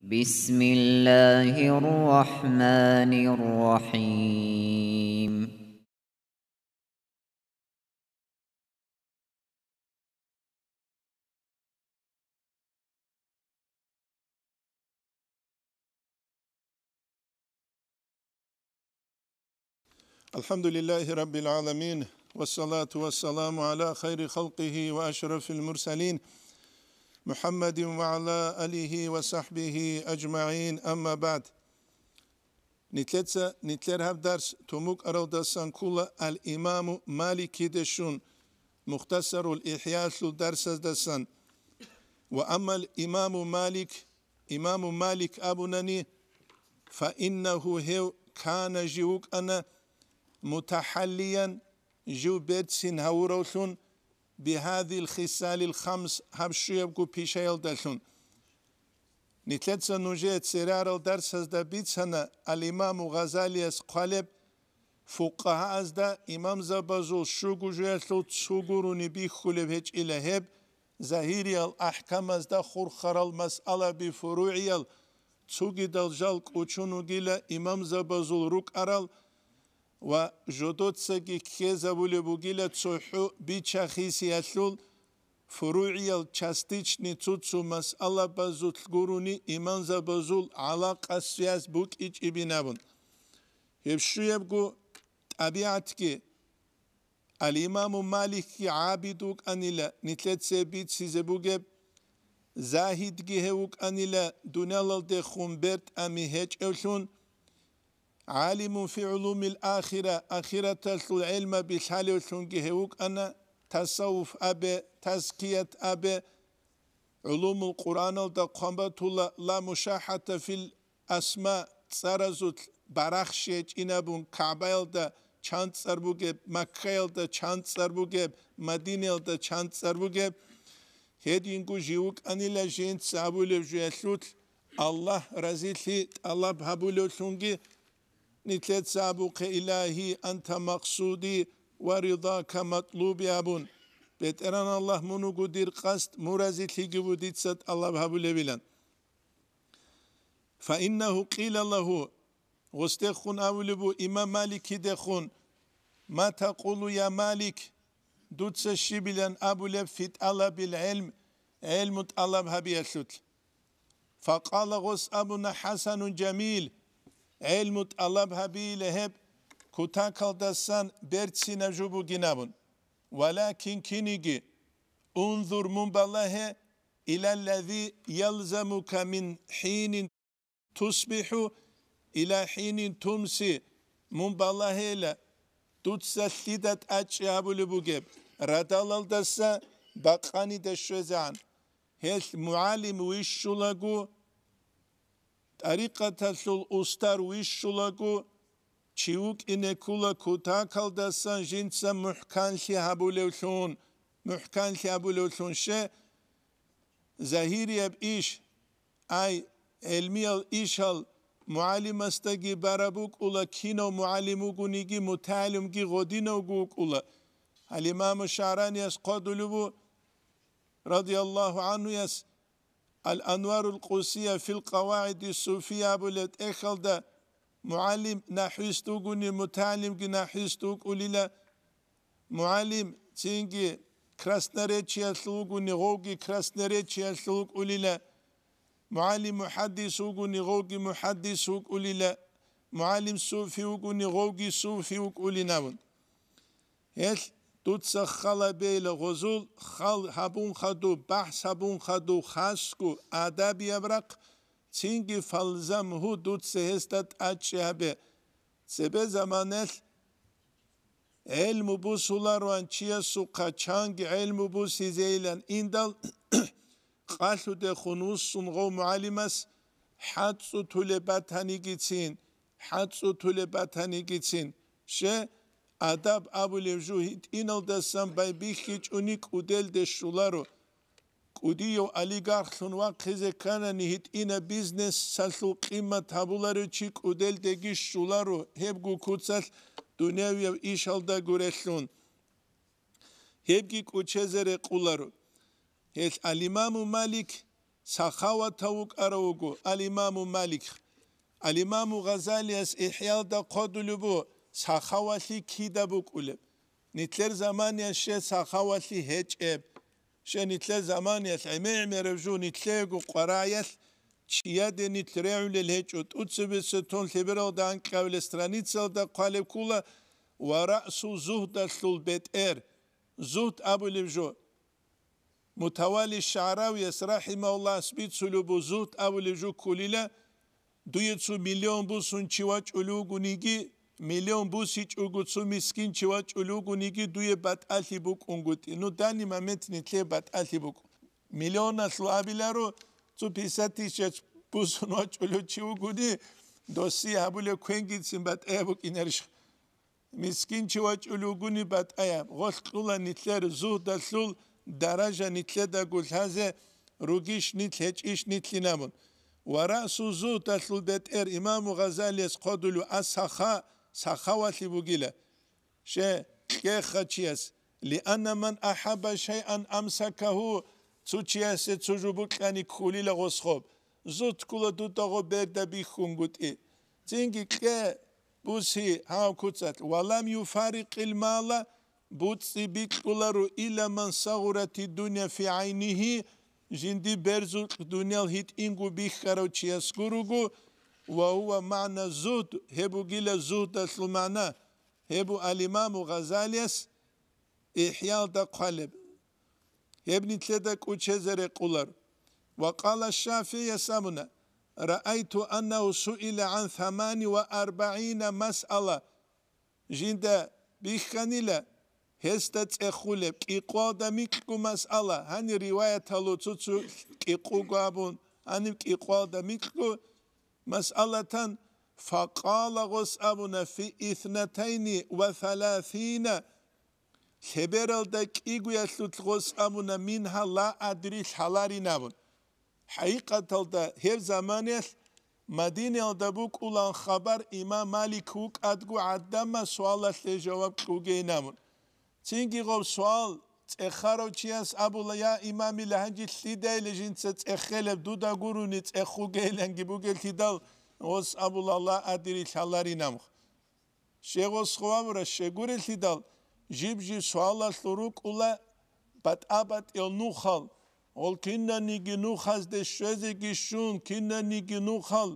بسم الله الرحمن الرحيم الحمد لله رب العالمين والصلاة والسلام على خير خلقه وأشرف المرسلين محمد وعلى آله وصحبه أجمعين أما بعد Nitletsa, nitler hev ders tomuk aravdasan kula el imamu maliki de şun muhtasarul ihyasu dersaz desan ve amel imamu malik imamu malik abunani fa innehu hev kana jivuk ana mutahalliyen jiv betsin havurolsun بهذه الخصال الخمس هبشيبكو بيشيل دلون نتلتسا نجيت سرار الدرس هزدا بيتسنا الإمام غزالي اسقالب فقهاء هزدا إمام زبازو شوغو جيتلو تسوغورو نبيخ خلب هج إلهب زهيري الأحكام هزدا خرخر المسألة بفروعي تسوغي دلجال كوچونو جيلا إمام زبازو روك أرال ва жодоцэ ки кхезавуле бугиле цухъу бичахиси ялъул фуруъял частични цуцумас алабазул гуруни иманзабазул алакъасяс букичибинабун хэвшуебгу табиатки алимаму малики абидук анила нитлецэ бичизе буге захид гихеук анила дуналалде хумберт ами хечэлъун عالم في علوم الآخرة آخرة العلم بشالي وشنجهوك أنا tasavvuf abe, tazkiyet abe, ulumul Kur'an da kombatula la muşahata fil asma tsarazut barakşe çinabun Ka'bayl da çant sarbugeb, Makkayl da çant sarbugeb, Madinel da çant sarbugeb. Hedingu jivuk anila jent sabulev jüeslut Allah razili Allah habulosungi نتلت سابق إلهي أنت مقصودي ورضاك مطلوب أبون بتران الله منو قدير قصد تيجي وديت سد الله بهبولي بلن فإنه قيل الله غستخون أولبو إما مالك دخون ما تقول يا مالك دوتس الشبلن أبو فيت الله بالعلم علمت الله بهبيتلتل فقال غس أبونا حسن جميل Elmut Allah habile hep kuta kaldasan berçi necubu ginabun. Velakin kinigi unzur mumballahe ilellezi yelzemuka min hinin tusbihu ila hinin tumsi mumballahe ile tutsa sidat aç yabulu bugeb. Radalaldasa bakani de şözan. Hes mualim vişşulagu طریقت سل استر ویش شلگو چیوک اینکولا کتا کل دستان جنس محکان شی هبولوشون هبولوشون شه زهیری اب ایش ای علمی ال ایش هل معالم استگی برابوک اولا کینو معالمو گونیگی متعلم گی غدینو گوک اولا الامام شعرانی از قدلو بو رضی الله عنو یست الأنوار القوسية في القواعد الصوفية بلد دا معلم نحيستوك متعلم نحيستوغ أوليلا معلم تينجي كراسنريتشي أسلوك نغوكي كراسنريتشي أسلوك أوليلا معلم محدثوك نغوكي محدثوك أوليلا معلم صوفيوك نغوكي صوفيوك وليناون يس Дуца халабейла гозул хал хабун хаду бахс хабун хаду хаску адаби абрак цинги фалзам ху дуца хестат ачи абе себе заманел Элму бусулар ван чия сука чанги элму бус изейлан индал қалуде хунус сунго муалимас хацу туле батани гицин хацу туле батани гицин ше ადაბ აბულე ჟუჰით ინალდა სამბაი ბიხიჭ უნი კუდელ დე შულარო კუდიო ალიგარ ხუნვა ხეზე კანანი ჰით ინა ბიზნეს სასუ ყიმა თაბულარო ჩი კუდელ დეგი შულარო ჰებგუ კუცალ დუნევი იშალდა გურეხუნ ჰებგი კუჩეზერე ყულარო ეს ალიმამუ მალიკ სახავა თავუკ არაუგო ალიმამუ მალიკ ალიმამუ ღაზალიას იჰიალდა ყოდულუბუ სახავალი ქიდაბუკულებ ნიტლერ ზამანია შე სახავალი ჰეჭებ შე ნიტლერ ზამანია ამემერე ჟუ ნიტლეგუ ყრაიას ჩია დე ნიტრეულელ ჰეჭუ უცებს თონ ლიბერალ და ანკავლ სტრანიცელ და ყალებკულა ვარასუ ზუჰდა სულბეტერ ზუთ აბულიმ ჟუ მუთავალი შარავი ესრაჰიმა ალლა სპიცულუ ბუზუთ აბულიჟუ კულილა 200 მილიონ ბუსუნ ჩივა ჭულუ გუნიგი миллион буси чугуцу мискин чива чулугу ниги дуе бат алхи бу кунгути ну дани момент не тле бат алхи бу миллион аслабилару цу 50 тысяч бус ну чулу чугуди доси абуле квенгицин бат эбу кинериш мискин чива чулугу ни бат ая гос кула нитлер зу дасул даража нитле да гулхазе ругиш нитлеч иш нитлинамун ورأس زوت تسلدت إر إمام غزالي قدل أسخا სახავალი ბუგილა შე კე ხაჩიას ლიან მან აჰაბა შეიან ამსაკაჰუ ცუჩიასე ცუჟუბუკანი ქულილა ღოსხობ ზუთკულა დუტაღო ბერდა ბიხუნგუტი წინგი კე ბუსი ჰაუკუცატ ვალამ იუფარიყილ მალა ბუცი ბიკულარუ ილამან საღურათი დუნია ფი აინიჰი ჟინდი ბერზუ დუნიალ ჰიტ ინგუ ბიხკაროჩიას გურუგუ وهو معنى الزهد هبو جيل الزهد أصل معنى هبو الإمام غزاليس إحيال تقلب قلب هبني تلدك وشزر قولر وقال الشافعي يسامنا رأيت أنه سئل عن ثمان وأربعين مسألة جند بيخانيلا هستت أخولب كيقوا دا ميكو مسألة هاني رواية تلوتوتو كيقو قابون هاني كيقوا ميكو مسألة فقال أبونا في اثنتين وثلاثين كبرلدك إيقو يسلت أبونا منها لا أدري شالاري نابون حقيقة دا هر زمانيش مدينة دبوك أولان خبر إمام مالك هوك أدقو عدما سؤال جواب كوغي نامون تنجي غو سؤال წეხაროჩიას აბულა იმამი ლაჰანჯი ლიდაილი ჟინცა წეხელებ დუდაგურუნი წეხუგელენ გიბუგელთი და ოს აბულალა ადირი ხალარინამ შეგოსხვამრა შეგურილთი და ჟიბჟი სვალასურუ კულა ბატაბატ ელნუხალ ოლკინანი გინუხაზდე შვეზი გიშუნ კინანი გინუხალ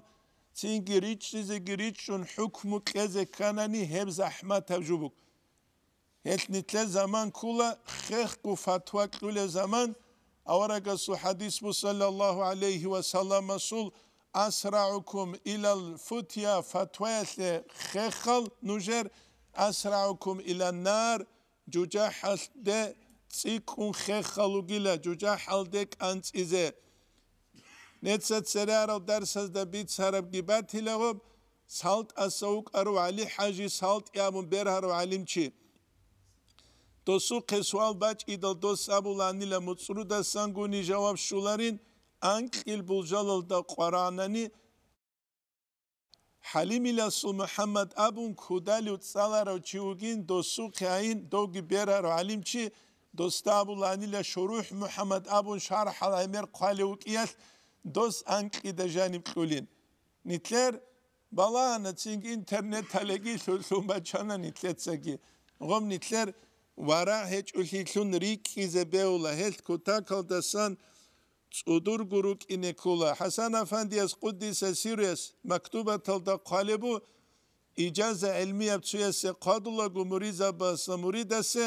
წინგი რიჩიზე გირიჩუნ ჰუკმუ ყეზე კანანი ჰებზ აჰმათავჯუბუკ هتنتل زمان كولا خخ كفتوى كل زمان أورك سو صلى الله عليه وسلم مسول أسرعكم إلى الفتية فتوى خخل نجر أسرعكم إلى النار جوجا حلد تسيكم خخلو جلا جوجا حلدك أنت إذا نتسد سرار الدرس هذا بيت سرب جبات هلاهم سالت أسوق أرو حاجي سالت يا من بره то сухе суалбач и дол до сабулани ла муцру да сангуни жаваб шуларин ан кил булжалал да қуранани халим ила су мухаммад абун кудали у цаларо чугин до сухе айн доги берар алим чи до стабулани ла шурух мухаммад абун шарха ла мер квали у кияс дос ан кида жаним кулин нитлер балана цинг интернет алеги сулумбачана нитлецаги гом нитлер Вара хечӀулхиклун рикхизе беула хелтку такалдасан цӀудургурук инекула. Хасан Афандияс Куддиса Сирияс мактуба талда қалебу иҷаза илмияб цуясе қадулагу муризабаса муридаса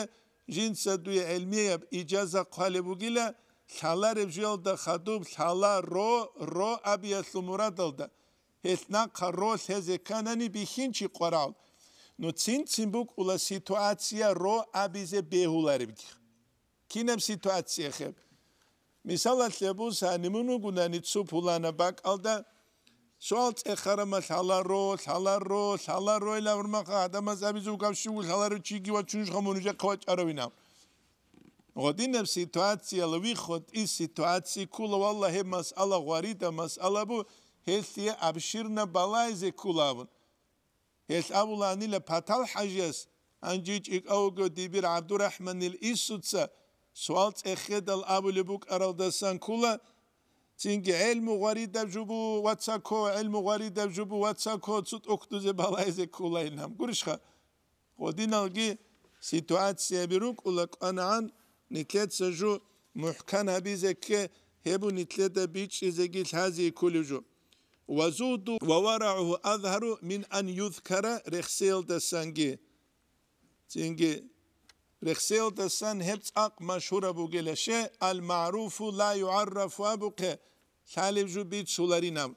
жинса дуи илмияб иҷаза қалебугила лъалариб жуялда хадуб лъала ро ро абияслу мурадалда ҳетнақа ро лъезе канани бихинчи қорал Но цин цимбук ула ситуация ро абизе бехуларим тих. Кинем ситуация хэм. Мисала тлебус анимуну гуна ницу пулана бак алда. Суал цехарама саларо, саларо, саларо ила урмаха адама забизу кавши гу саларо чиги ва чунш хамуну жа кавач аравина. Годинем ситуация лови ход из ситуации кула валла хэм мас ала гуарита мас алабу хэсия абширна балайзе кулавун. ეს აბულანილა ფათალ ჰაჯეს ანჯიჭი ყოგო დიბი რაბდურაჰმანილ ისუცა სვალც ეხედალ აბულებუკ არალდასან ქულა წინგე ელმუ ღარიდებ ჯუბუ ვაცაკო ელმუ ღარიდებ ჯუბუ ვაცაკო ცუტ ოქტუზე ბალაიზე ქულა ინამ გურიშხა ოდინალგი სიტუაცია ბირუ ქულა ყანან ნიკეცჟუ მუჰკანა ბიზეკე ჰებუ ნიტლედა ბიჭ ეზეგი ლაზი ქულიჯუ وزود وورعه أظهر من أن يذكر رخسيل دسانجي تنجي رخسيل دسان هبت أق مشهور أبو جلشة المعروف لا يعرف أبوك خالف جو بيت سولارينا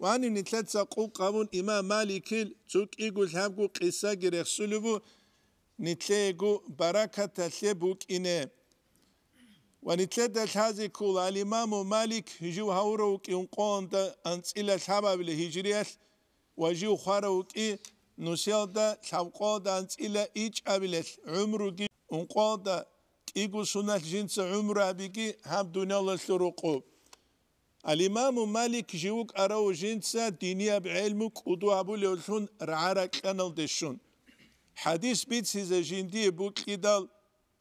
واني نتلت ساقو قابون إمام مالك تك إيقول هابقو قصة رخسلبو نتلقو بركة تلبوك إنه ونتلدت هذه كل الإمام مالك يجيو هوروك ينقون دا أنسئلة حباب الهجريات وجيو خاروك إيه نسيال دا شوقا دا أنسئلة إيج أبلت عمرك ينقون دا إيجو سنة جنس عمر أبيكي هم دنيا الله سرقوب الإمام مالك جيوك أراو جنسا دينيا بعلمك ودو أبو لولسون رعارة كانل دشون حديث بيتسي زجندي بوك إدال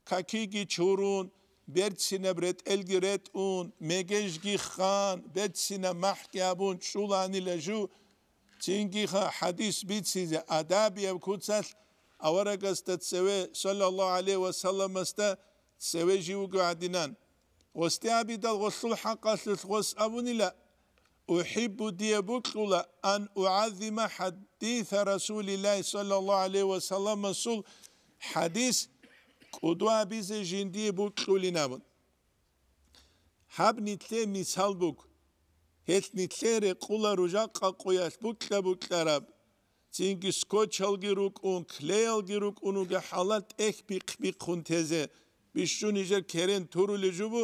كاكيجي تشورون berçine bret elgiret un megejgi khan berçine mahkabun şulani leju çingi ha hadis bitsize adab ev kutsat avaragasta tseve sallallahu aleyhi ve sellem asta tseve jiu gadinan واستعبد الغسل حق الغس أبنلا أحب ديبكل أن أعظم حديث رسول الله صلى الله عليه وسلم صل حديث ყუდვა ბიზე ჟინდი ბუტყულინავ ჰაბნი თე მისალბუკ ჰეთნი თერე ყულა როჟა ყაყუიას ბუტყა ბუტყარა ცინკი სკოჩალგი რუკუნ კლეალგი რუკუნუ გე ჰალატ ეხ ბი ყბი ხუნთეზე ბიშუნი ჟერ კერენ თურული ჟუბუ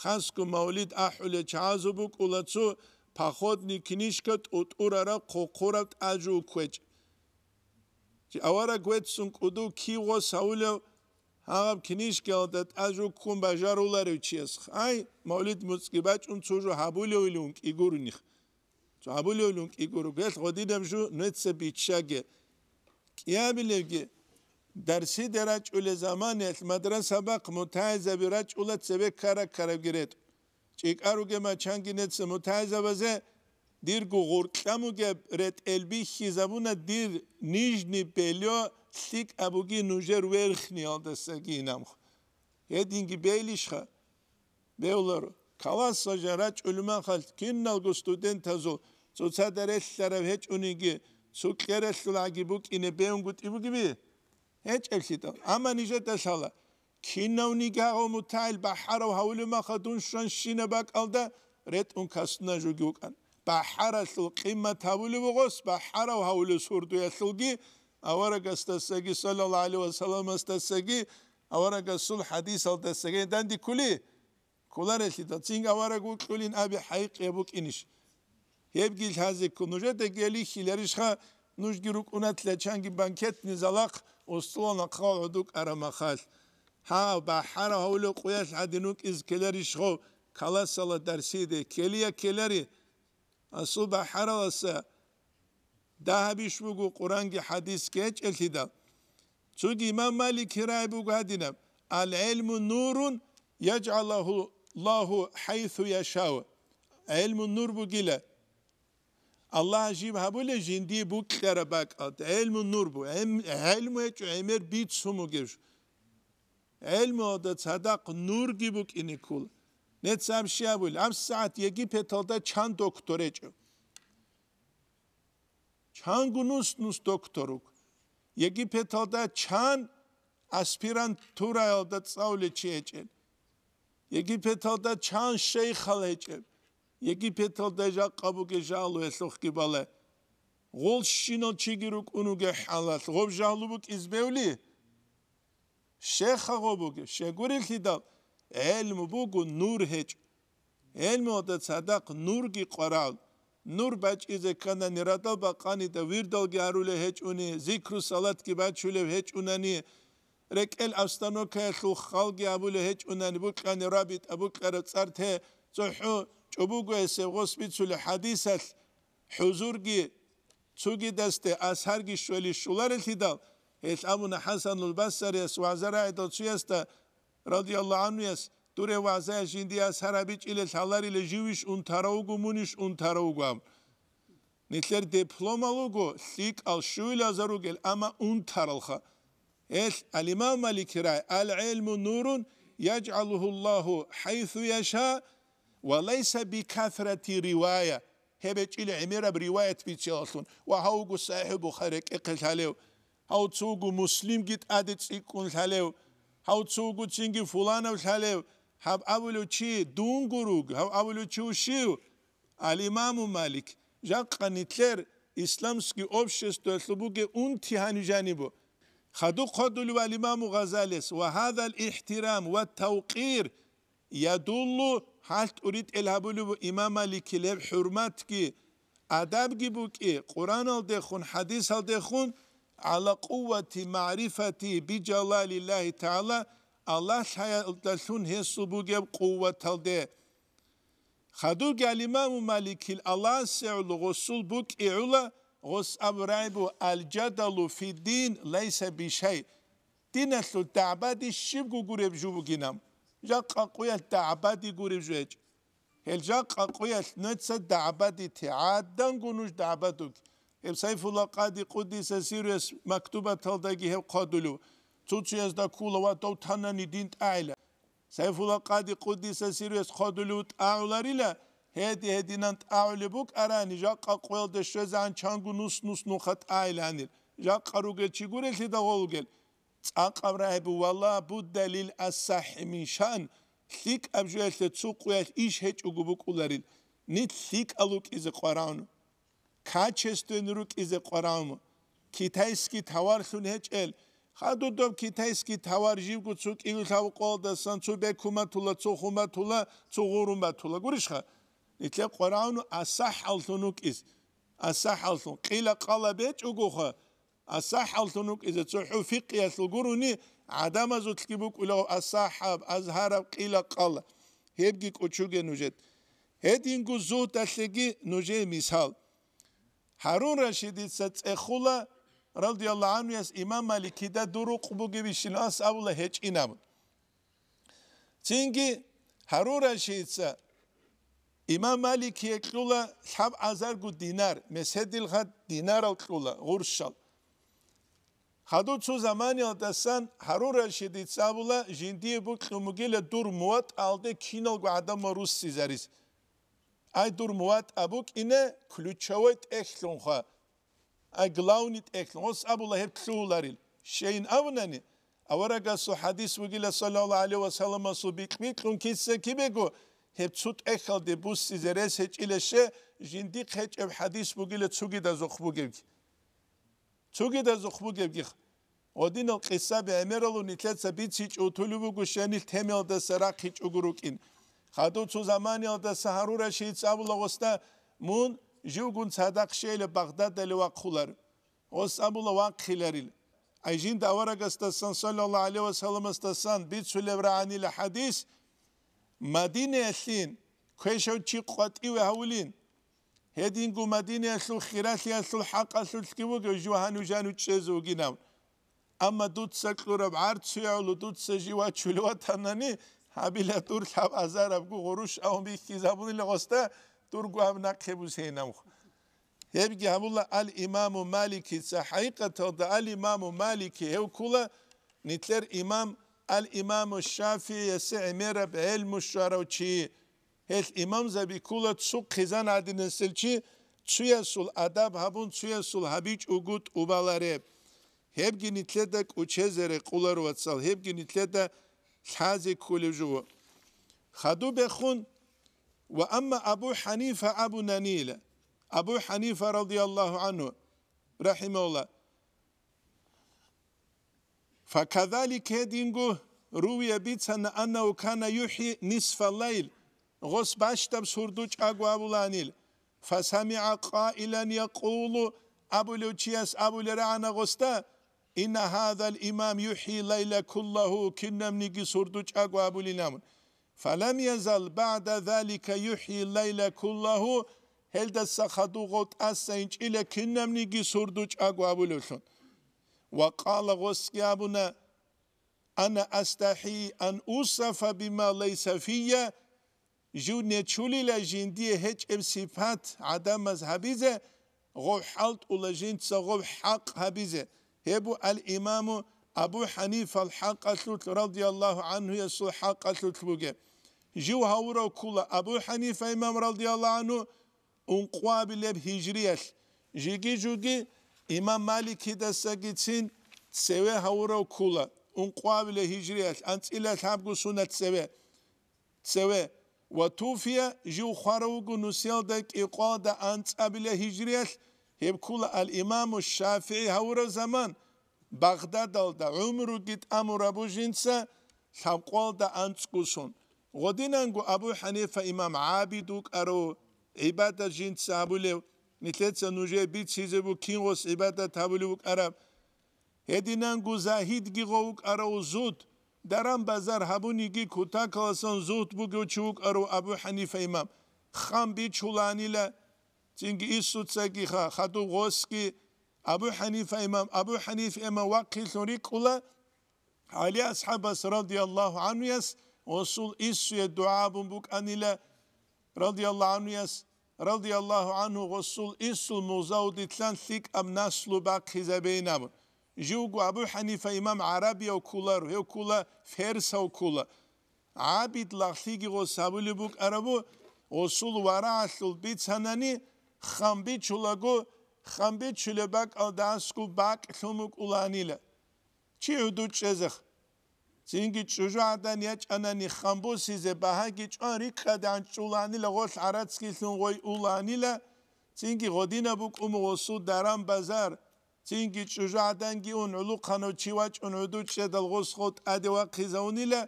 ხანსკუ მაულიდ აჰულე ჩაზუბუ ყულაცუ ფახოდნი კნიშკა ტუტურარა ყოყურავ ტაჟუ ქვეჭ ჯავარა გვეცუნ ყუდუ ქიღო საულევ აღავ ქნიშკელ და ტაჟუ კუნ ბაჟარულარი ჩიეს აი მოლიდ მუცკი ბაჭუნ ცუჟუ ჰაბულიოილუნ კიგურნი ჩაბულიოილუნ კიგურუ გელ ღოდიდემშუ ნეცე ბიჩაგე კიაბილეგი დარსი დერა ჭულე ზამანი ეს მადრასა ბაქ მუთაიზა ბირა ჭულე ცებე ქარა ქარა გირეთ ჭიკარუგე მა ჩანგინეც მუთაიზაბაზე დირ გუღურ ტამუგე რეტ ელბი ხიზაბუნა დირ ნიჟნი პელიო ლიკ აბუგინუ ჟერ ვერხნი ალდა საგინამ ედინგი ბეილიშხა ბეულარ ქავასა ჟარა ჭულმა ხალ კინალგო სტუდენტაზო ცოცადერეშლარა ვეჭუნიგი ცუკერეშლაგი ბუკინე ბეუნგუ ტიბუგიბი ეჭელშიტო ამან იჟეთა სალა კინავნი გაღომუ თაილ ბაჰარო ჰაულმა ხადუნ შან შინაბაკ ალდა რეტუნ ქასნა ჟოგი უკან ბაჰარას ყიმა თავული ვუღოს ბაჰარო ჰაულის ურდუ ესულგი ಅವರ ಸ್ತಸ್ಸಗಿ ಸೊಲ್ಲ ಅಲಿ ವಸಲಮ ಸ್ತಸ್ಸಗಿ ಅವರ ಸುಲ್ ಹದೀಸ್ ಅಲ್ ತಸ್ಸಗಿ ದಂದಿ ಕುಲಿ ಕುಲರೆಸಿದ ಚಿಂಗ ಅವರ ಗು ಕುಲಿನ್ ಅಬಿ ಹೈಕ್ ಎಬುಕ್ ಇನಿಶ್ hebgil hazi kunuja de geli hilerişha nujgiruk unatle çangi banket nizalak uslona qavuduk aramakhal ha ba hara havlu quyash adinuk izkelerişho kalasala derside keliya keleri asu ba haralasa daha bir bish bu, Kur'an ki hadis geç elhida. Çünkü İmam Malik hiray bugu hadinem. Al ilmu nurun yec'alahu Allahu haythu yaşav. Ilmu nur bu gile. Allah jib habule jindi bu kere bak at. Ilmu nur bu. Ilmu eç emir bit sumu gir. Ilmu da sadak nur gibuk kul. Ne tsam şiabul. Şey am saat yegi petalda çan doktor eçim. ჩანგუნუსნუს დოქტორუკ ეგიპეთო და ჩან ასპირანტურაო და წავლე ჩეჭენ ეგიპეთო და ჩან შეიხალეჭენ ეგიპეთო და ჟაყაბუკე ჟალო ესოხკიბალე ღულშინო ჩიგირუ კუნუგე ჰალალ ღობჟალუბუკ იზბევლი შეხაღობუკე შეგურიხიდალ ელმუბუკუ ნურჰეჭ ელმოდა სადაკ ნურგი ყვარალ ნურ ბაჭიზე ქანა ნერატობა ყანი და ვირდოგი არულე ჰეჭუნი ზიქრუ სალათკი ბაჭულე ჰეჭუნანი რეკელ ავსტანო ქეხუ ხალგი აბულე ჰეჭუნანი ბუკანი რაბი და ბუკერა წართე წუჰუ ჭუბუგუ ესე ღოსმიცული ჰადისალ ჰუზურგი ცუგი დასტე ასარგი შველი შულარეთი და ეს ამუნა ჰასანულ ბასარი ეს ვაზარაი და ციესტა რადიალლაჰუ ანუ ეს دوره واسه شیندی از هر بیچ ایل سالر ایل جویش اون تراوگو منیش اون تراوگوام نیتر دیپلومالوگو سیک آل شویل از روگل اما اون ترالخا ایس الامام ملک رای العلم نورون یجعله الله حیث یشا وليس بكثرة رواية هبت إلى عمير برواية بيتشيلسون وهاوغو صاحب خارك إقتاليو هاو تسوغو مسلم جيت أدت إيكون ساليو هاو تسوغو تسينجي فلانا وساليو هب اولو چی دون گروگ هب اولو چی و شیو علی و مالک جا قنیتلر اسلامسکی اوبشست دلتو بو که اون تیهانی جانی بو خدو قدلو و علی و هذل احترام و هذا الاحترام و توقیر یدولو حالت اورید الهبولو بو امام مالکی لب حرمت کی ادب کی بو که قرآن ها دخون حدیث ها دخون على قوة معرفتي بجلال الله تعالی Allah sayaltasun hesubu diye kuvvetalde. Hadur gel İmam Malikil Allah se'ul gusul buk i'ula غص أبرايبو الجدل في الدين ليس بشيء دين أسلو التعبادي الشبكو قريب جوبو جنام جا قوية التعبادي قريب جوج هل جا قوية نتسا التعبادي تعادن قنوش دعبادوك سيف الله قادي قدس سيريس مكتوبة تلدقي هو قادلو ცუციეს და ქულოვატო თანანი დინტაილა საიფულა ყადი ყუდისა სირეს ხოდლუ ტავლარილა ჰედი ჰედინან ტავლი ბუკ არანი ჟაყა ყველდე შეზან ჩანგუ ნუს ნუს ნუ ხატ აილანი ჟაყა რუგე ჩიგურელი და ღოლგელ წაყავრაებ ვალა ბუ დალილ ასაჰი მიშან ლიკ აბჟეშე ცუყუეს ის ჰეჭუგუ ბუკულარილ ნით ლიკ ალუკიზე ყვარავნ კაჩესტენ რუკიზე ყვარავმ ქიტაისკი თავარხუნ ჰეჭელ ხადუდობ ქითაისკი თავარჟივკუ ცუ კილხავ ყოლდა სანცუბე ქუმათულა ცუ ხუმათულა ცუ ღურუმათულა გურიშხა ითლე ყურაუნ ასაჰალთუნუკ ის ასაჰალთუნ ყილა ყალაბე ჭუგუხა ასაჰალთუნუკ ის ცუ ჰუფიყია ცუ გურუნი ადამაზუთკი ბუკულა ასაჰაბ აზჰარა ყილა ყალ ჰებგი კუჩუგე ნუჟეთ ჰედინგუ ზუ დასეგი ნუჟე მისალ ჰარუნ რაშიდი წეხულა რადიალლაჰ ანუ ეს იმამ მალიკი და დურუ ყუბუგი ვიშნას აულა ჰეჭინამ ჩინგი ჰარურაშიცა იმამ მალიკი ეკლულა ხაბ აზარგუ დინარ მესედილ ხა დინარ ალკულა ღურშალ ხადუ ცუ ზამანიო დასან ჰარურაშიდი წავულა ჟინდი ბუ ყუმუგილა დურ მუატ ალდე ქინო ადამა რუსი ზარის აი დურ მუატ აბუკ ინე ქლუჩოვეთ ეხლუნხა აი გлауნით ეხლ ოს აბულაჰ ფსულარილ შეინ ავნანი ავარაგასო ჰადის ვიგილა სალალა ალი ვასალამა სუბიკმი კუნკისე კიბეგო ჰებცუტ ეხლ დე ბუსი ზერეს ეჭილეშე ჟინდი ხეჭევ ჰადის ვიგილა ცუგიდა ზოხბუგებ ცუგიდა ზოხბუგებ გიხ ოდინო ყისაბე ემერალუნი თლეცა ბიცი ჭუთულუბუგუ შენილ თემელდა სარა ხიჭუგურუკინ ხადო ცუ ზამანი ალდა საჰარურა შეიცავლა ოსტა მუნ ჟიუგუნ სადახშეილე ბაღდადელი ვაქხულარ ოსამულა ვაქხილერილ აიჟინ დავარაგასტა სანსალალა ალე ვასალამასტა სან ბიცულევრაანილ ჰადის მადინეალინ ქეშოჩი ყვატივე ჰავლინ ჰედინგუ მადინეალუ ხირალიალუ ჰაყალუ ლკივუგე ჟუჰანუ ჟანუ ჩეზუგინავ ამა დუცაკლურავ არცუალუ დუცეჟი ვაჩულუ ვათანანი ჰაბილატურ ლავაზარავ გუღურუშ აუმი ხიზაბული ლოსტა ტურგვამ ნახებს ენამ ჰებგი აბულა ალ იმამუ მალიკი საჰიკათა და ალ იმამუ მალიკი ჰევკულა ნიტლერ იმამ ალ იმამუ შაფი ესემერა ბელ მუშარუჩი ეს იმამ ზები კულა ცუ ხიზან ადინესელჩი ცუესულ ადაბ აბუნ ცუესულ ჰაბიჩ უგუტ უბალარე ჰებგი ნიტლედა კუჩეზერე ყულარვაცალ ჰებგი ნიტლედა ხაზი ქულიჟუ ხადუ ბეხუნ وأما أبو حنيفة أبو نانيل أبو حنيفة رضي الله عنه رحمه الله فكذلك دينغو روي بيتسن أنه كان يحيي نصف الليل غص باشتب سردوش أقوى أبو لانيل فسمع قائلا يقول أبو لوتشياس أبو لرعنا غصتا إن هذا الإمام يحيي ليلة كله كنا نيجي سردوش أقوى أبو لنامون فلم يزل بعد ذلك يحيي الليل كله هل هلد غوت أسنج إلى كنم نيجي سردوج أقوابلوشون وقال غسكي أبونا أنا أستحي أن أوصف بما ليس فيا جو نتشولي لجين دي هج ام صفات عدم مذهبيزة غو حلط ولجنت تسغو حق هبيزة هبو الإمام أبو حنيفة الحق أتلوت رضي الله عنه يسو حق أتلوت بوغي ჟუ ჰაურა ქულა აბუ ჰანიფა იმამ რალდიალლაჰ ანუ უნყვაბილებ ჰიჯრიას ჟიგი ჟუგი იმამ მალიქი დასაგიცინ ცევე ჰაურა ქულა უნყვაბილე ჰიჯრიას ან წილა ჰაბგუ სუნნათ ცევე ცევე ვა თუფია ჟუ ხარუგუ ნუსიალდა კიყვადა ან წაბილე ჰიჯრიას ჰებ ქულა ალ იმამუ შაფიი ჰაურა ზამან ბაღდადალდა უმრუ გიტ ამურა ბუჟინცა სამყვალდა ან წკუსუნ ღოდინანგუ აბუ ჰანიფა იმამ აბიდუკ არო იბადა ჯინ საბულე ნიტეცა ნუჟე ბიციზე ბუ კინოს იბადა თაბული ბუ ყარა ედინანგუ ზაჰიდ გიღო უკ არო ზუთ დარამ ბაზარ ჰაბუნი გი ქუთა ქალსონ ზუთ ბუ გუჩუ უკ არო აბუ ჰანიფა იმამ ხამ ბი ჩულანილა ჯინგი ისუ ცაგი ხა ხატუ ღოსკი აბუ ჰანიფა იმამ აბუ ჰანიფა იმამ ვაკი ლორი ყულა ალი ასჰაბას რადიალლაჰუ ანუ ის ოსულ ისუე დუაბუ ბუკანილა რადიალლაჰუ ანიას რადიალლაჰუ ანუ ოსულ ისულ მუზაუდი თან სიკ ამნასლუ ბაქიზაბინამ ჯუგუ აბუ ჰანიფა იმამ არაბია ოკულარ ოკულა ფერსა ოკულა აბიდ ლახიგი ო საბული ბუკ არაბუ ოსულ ვარა ასულ ბიცანანი ხამბი ჩულაგუ ხამბი ჩულებაკ ალდასკუ ბაკ ხუმუკულანილა ჩიუდუ ჩეზხ singi chujadan ya chanani khambu size bahagi chori kadan chulani la gol aratski sun goy ulani la singi godina bu kumu osu daran bazar singi chujadan gi un ulu qano chiwa chun udu chedal gos khot adwa qizauni la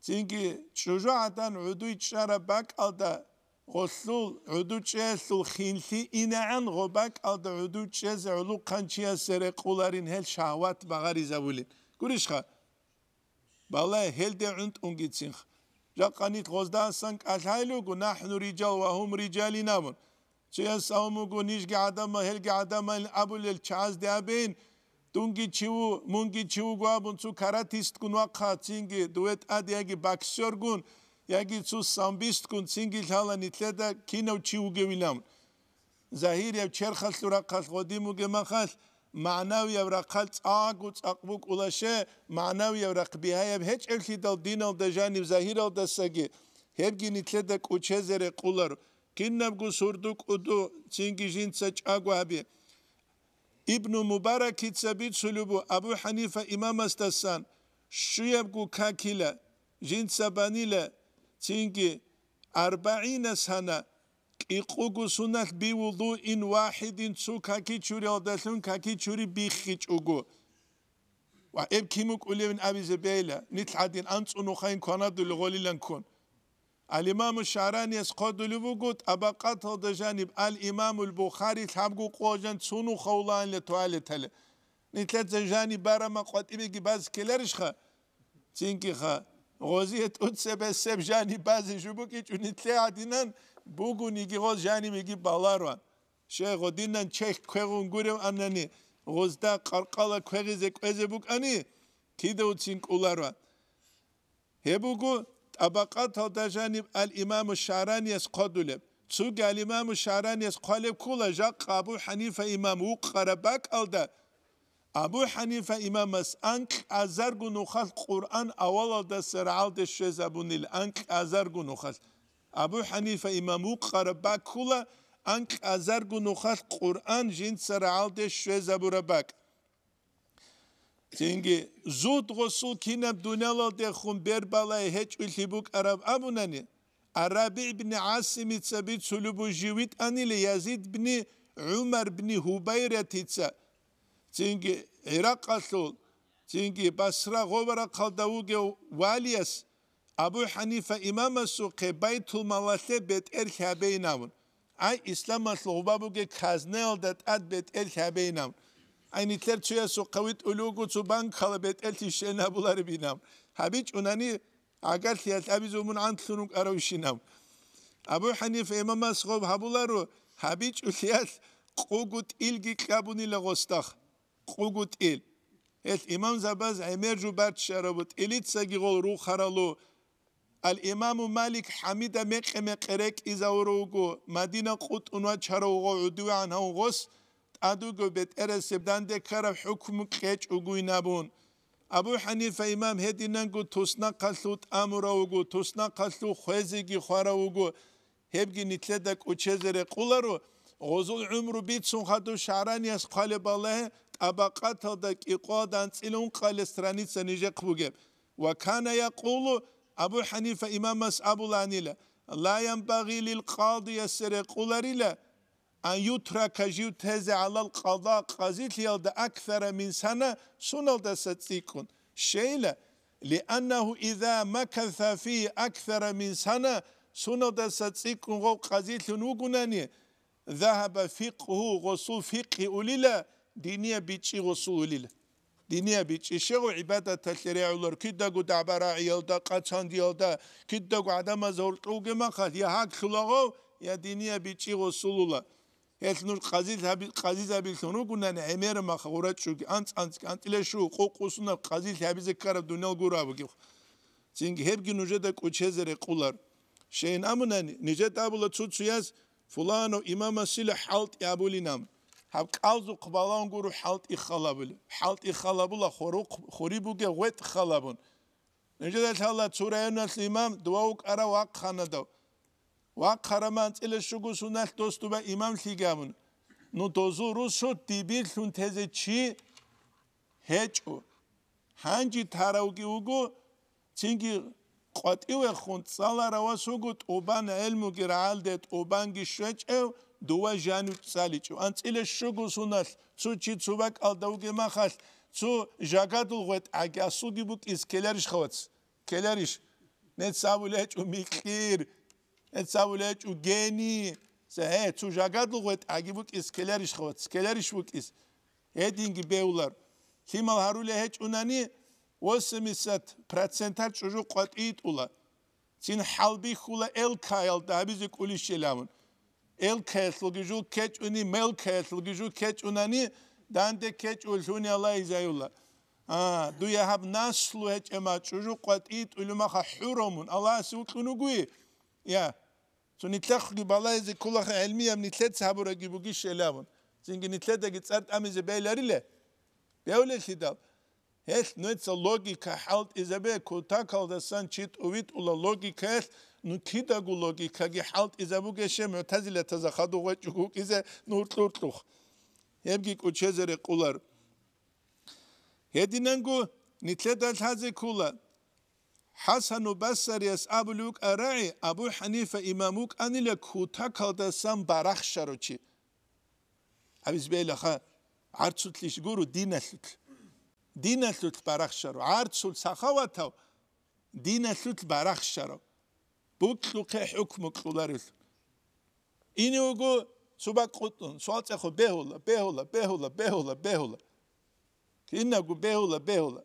singi chujadan udu ichara bak alda osu udu chesu khinsi inan gobak alda udu chesu ulu qanchi asere qularin hel shahwat bagarizabulin gurishkha ბალე ჰელდე უნდ უნგიცინ ჯაყანით ღოზდანსან კაჟაილუგუ ნაჰნუ რიჯალ ვაჰუმ რიჯალინამუნ ჩეს აუმუგუ ნიშგი ადამა ჰელგი ადამა აბულელ ჩაზ დაბინ ტუნგი ჩუ მუნგი ჩუ გვაბუნ ცუ ქარათისტ გუნ ვაყა წინგი დუეთ ადი აგი ბაქსორ გუნ იაგი ცუ სამბისტ გუნ წინგი ლალანი თლედა კინო ჩუ გევილამ ზაჰირი ჩერხალ ლურა ყალ ღოდიმუ გემახალ معناوی ابرا قل تاگو تاقبو کلاشه معناوی ابرا قبیهای اب هیچ ارخی دل دین او دجانی زهیر او دستگی هیب گی نیتلی ده کوچه زیر قلارو کین نبگو سردو کدو چینگی جین سا چاگو هبی ابن مبارکی چبی چلوبو ابو حنیف امام استسان شویب گو کاکیل جین سا بانیل چینگی اربعین سانه იყუგუ სუნაქ ბიულუ ინ تسو كاكي تشوري أو داسون كاكي ჩური ბიხი ჩუგუ وإب كيموك أولي من أبي زبيلة نتحدين أنصنو خين كوناد لغولي لنكون الإمام الشعراني يسقط لبوغوت أبا قطع دجانب الإمام البخاري تحبقو قوجان تسونو خولان لتوالي تالي نتلت زجاني بارا ما قوات إبقى باز كلرش خا تينكي خا غوزية تود سبس سب جاني شبوكي جبوكي نتلي bugun igi go jani migi balarwa shego dinan chek kwegun gurem anani gozda qarqala kwegize kweze bukani kide utsin kularwa he bugu tabaqa tadajani al imam sharani es qadule tsu gal imam sharani es qale kula ja qabu hanifa imam u qarabak alda abu hanifa imam as ank azar gunu khal quran awal alda sir alda shezabunil ank azar gunu khal აბუ ჰანიფა იმამ უყარა ბაკულა ან ყაზარგუ ნუხალ ყურან ჟინცრალდე შეზაბურაბაკ ჯინგი ზუდ გოსულ კინამ დუნალოდე ხუმ ბერბალაი ჰეჭვილიბუკ араბ აბუნანი араბი იბნი ასიმი ცები ცულუბუ ჟივით ანილი იაზიდ ბნი უმარ ბნი ჰუბაირათიცა ჯინგი ერაყალულ ჯინგი ბასრა ღოვარა ხალდაუგე ვალიას აბუ ჰანიფა იმამასუ ქაიბაითულ მალასე ბეთ ელ ხაბეინავ აი ისლამას ლობაბუგე ქაზნელ და ტად ბეთ ელ ხაბეინავ აი ნიტერჩია სუ ქავით ულუგუ სუ ბან ხალ ბეთ ელ შენაბულარ ბინავ ჰაბი ჭუნანი აგარ თიას აბი ზუმუნ ანთლუნუ ყარავ შინავ აბუ ჰანიფა იმამას ხობ ჰაბულარუ ჰაბი ჭუთიას ყუგუტ ილგი ქაბუნი ლაგოსტახ ყუგუტ ილ ეს იმამ ზაბაზ ემერჯუ ბარჩ შარაბუტ ილიცაგი ღოლ რუ ხარალუ ალ-იმამუ მალიკ ჰამიდა მეყემე ყერეკ იზაურუგუ მადინა ყუტუნვა ჩარუღო უდუანა უღოს ტადუგუ ბეტერესებდან დეკარა ჰუკმუ ყეჭ უგუინაბუნ აბუ ჰანიფა იმამ ჰედინანგუ თუსნა ყალუთ ამურაუგუ თუსნა ყალუ ხეზიგი ხვარაუგუ ჰებგი ნიტლედა კუჩეზერე ყულარუ ღოზულ უმრუ ბიცუნ ხადუ შარანიას ყალებალე ტაბაყათალ და კიყოდან წილუნ ყალესრანიცა ნიჟე ყუგებ ვა კანა იაკულუ أبو حنيفة إمام أصحاب لانيلا لا ينبغي للقاضي السرقولاريلا أن يترك جيوتهز على القضاء قزيت يلد أكثر من سنة سنلد ستيكون شيلا لأنه إذا مكث فيه أكثر من سنة سنلد ستيكون غو قزيت نوغناني ذهب فقه غصو فقه أوليلا دينية بيتشي غصو أوليلا დინია ბიჭიშო იბადა თალერეულორ კიდაგუ დაბარა იელდა ყაცანდიელდა კიდაგუ ადამაზორ ტუგე მახალ ია ჰაკ ხლაღო ია დინია ბიჭიღო სულულა ეთნურ ყაზილაბი ყაზილაბილთონ უგუნან ემერ მახ ყურაჩუგი ან წანც კანტილეშუ ყოყუსუნა ყაზილაბიზე კარა დუნელ გურავგი ჩინგი ჰებგი ნუჟედა კუჩეზერე ყულარ შენ ამუნანი ნიჟედაბულა ცუცუიას ფულანო იმამა სილა ჰალტი აბულინამ ჰავ ყავზუ ყბალანგურუ ჰალტი ხალაბული ჰალტი ხალაბულა ხორუ ხორიბუგე ვეთ ხალაბონ ნეჯა და თალა ცურაენა სიმამ დუაუ ყარა ვაქ ხანადო ვაქ ხარამან წილე შუგუ სუნალ დოსტუბა იმამ ლიგამუნ ნუ დოზუ რუსუ ტიბი ლუნ თეზე ჩი ჰეჭუ ჰანჯი თარაუგი უგუ ჩინგი ყვატივე ხუნ წალარავა სუგუ ტუბან ელმუგი რაალდე ტუბანგი შეჭევ დუა ჟანუ წალიჭო ან წილე შუგუს უნალ ცუჩი ცუბაკ ალდაუგე მახალ ცუ ჟაგადულღეთ აგა სუგიბუკ ის კელერიშ ხოც კელერიშ ნეცავულეჭუ მიქირ ნეცავულეჭუ გენი ზე ცუ ჟაგადულღეთ აგიბუკ ის კელერიშ ხოც კელერიშ ბუკ ის ედინგი ბეულარ ჰიმალ ჰარულე ჰეჭუნანი 80% ჭუჟუ ყოტი იტულა წინ ჰალბი ხულა ელკაილ დაბიზი კული შელამუნ ელქესლგიჟუ ქეჭუნი მელქესლგიჟუ ქეჭუნანი დანდე ქეჭულშუნი ალა იზაიულა ა დუია ჰაბ ნასლუ ეჭემა ჭუჟუ ყვატი ტილუმა ხა ჰურომუნ ალა სულკუნუ გუი ია ზუნი ტახლი ბალაიზი კულა ხა ელმია ნიტლეთ საბურაგი ბუგი შელავონ ზინგი ნიტლეთეგი წარტამიზე ბეილარილე ბეულეში და ეს ნუ ეს ლოგიკა ჰალტ იზაბე კუთა ქალდასან ჩიტ უვით ულა ლოგიკა ეს ну кидагу логика ги халт изабу геше мутазиле таза хаду го чугу кизе нуртуртух ебги кучезере кулар хединангу нитледан хази кула حسن بصري اس ابو لوك ارعي ابو حنيفه امامك ان لك خوتا كلد سم برخ شروچي ابيز بيلخه ارتسوتليش غورو دينالوت دينالوت برخ شرو ارتسول سخاوتو دينالوت برخ شرو ბუქუქე ჰუკმუ ქულარის ინი უგუ სუბაკუტუნ სვალცახო ბეჰულა ბეჰულა ბეჰულა ბეჰულა ბეჰულა ინაგუ ბეჰულა ბეჰულა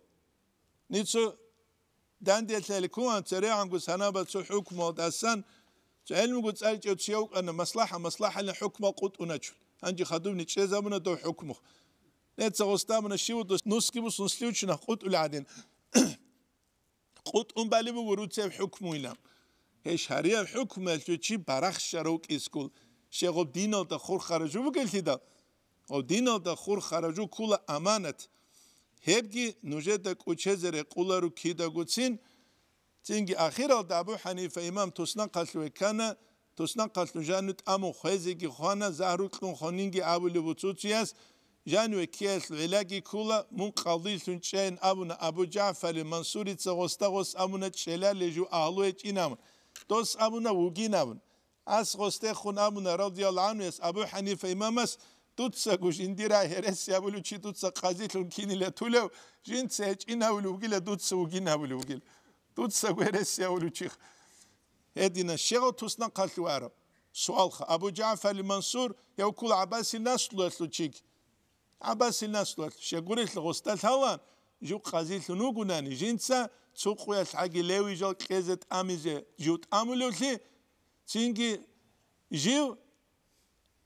ნიცუ დანდიელელი კუან წერე ანგუ სანაბაცუ ჰუკმუ დასან ჯელმუგუ წალჭო ციოყანა მასლაჰა მასლაჰა ლი ჰუკმა ყუტუნაჩუ ანჯი ხადუნი ჩეზამუნა დო ჰუკმუ ნეცა ოსტამუნა შიუდუ ნუსკიბუსუნ სლიუჩუნა ყუტულადინ ყუტუნ ბალიბუ ვურუცევ ჰუკმუ ილამ ჰე შარია ჰუკმა ჩი ბარახშარო კისკულ შეღო დინო და ხურხარაჟუ მოგელთი და ო დინო და ხურხარაჟუ კულა ამანეთ ჰებგი ნუჟეთა კუჩეზერე ყულარუ ქიდაგუცინ წინგი ახირალ და აბუ ჰანიფა იმამ თუსნან ყალშვე კანა თუსნან ყალშვე ჟანუთ ამო ხეზიგი ხანა ზაჰრუ ქუნ ხონინგი აბული ბუცუციას ჟანუე ქიეს ლელაგი კულა მუნ ყალდისუნ ჩენ აბუნა აბუ ჯაფალი მანსური წაღოსტაღოს ამუნა ჩელა ლეჟუ აჰლუე ჩინამ დოს ამუნა უგინავნ ას ხოსტე ხუნ ამუნა რადიალლაჰ ანუ ეს აბუ ჰანიფა იმამას თუცა გუშ ინდირა ჰერესი აბულუ ჩი თუცა ყაზი თუ კინილე თულევ ჯინ წე ჭინავლი უგილე თუცა უგინავლი უგილ თუცა გერესი აბულუ ჩი ედინა შეღო თუსნა ყალი ვარ სუალხა აბუ ჯაფალი მანსურ ეუკულ აბასი ნასლუ ჩი აბასი ნასლუ შეგურის ხოსტა თავა ჯუ ყაზი თუ ნუგუნანი ჯინცა цуқуя саги левижо кезет амизе жут амулюси чинги жив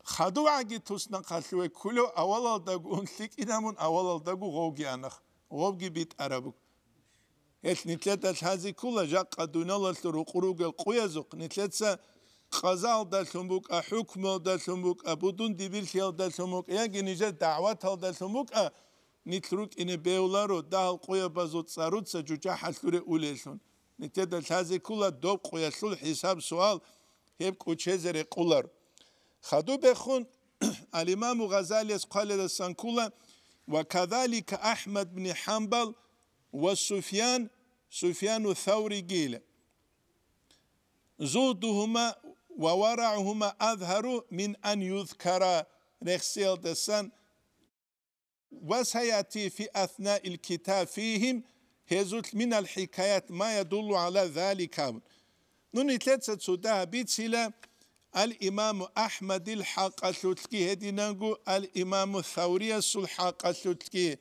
хадуаги тусна халуе кулу авалалда гунлик инамун авалалда гу говги анах говги бит арабук эс нитлета сази кула жакка дуналас ру куругел куязо нитлетса қазал да сумбук а хукмо да сумбук а бутун дибил хел да сумбук яг ниже даават хел да сумбук а نتروك إن بيولارو دال قوية بازوت صاروت سجوجا حلتوري أوليشون نتدل تازي كولا دوب قوية شلو حساب سؤال هيب كوتشيزر قولار خدو بخون الإمام غزالي قال لسانكولا وكذلك أحمد بن حنبل والسفيان سفيان الثوري قيل زودهما وورعهما أظهر من أن يذكر رخسيل دسان وسياتي في اثناء الكتاب فيهم هزوت من الحكايات ما يدل على ذلك نوني ثلاثة سوداها بيتسلا الإمام أحمد الحق تلتكي هدينانغو الإمام الثورية الحق تلتكي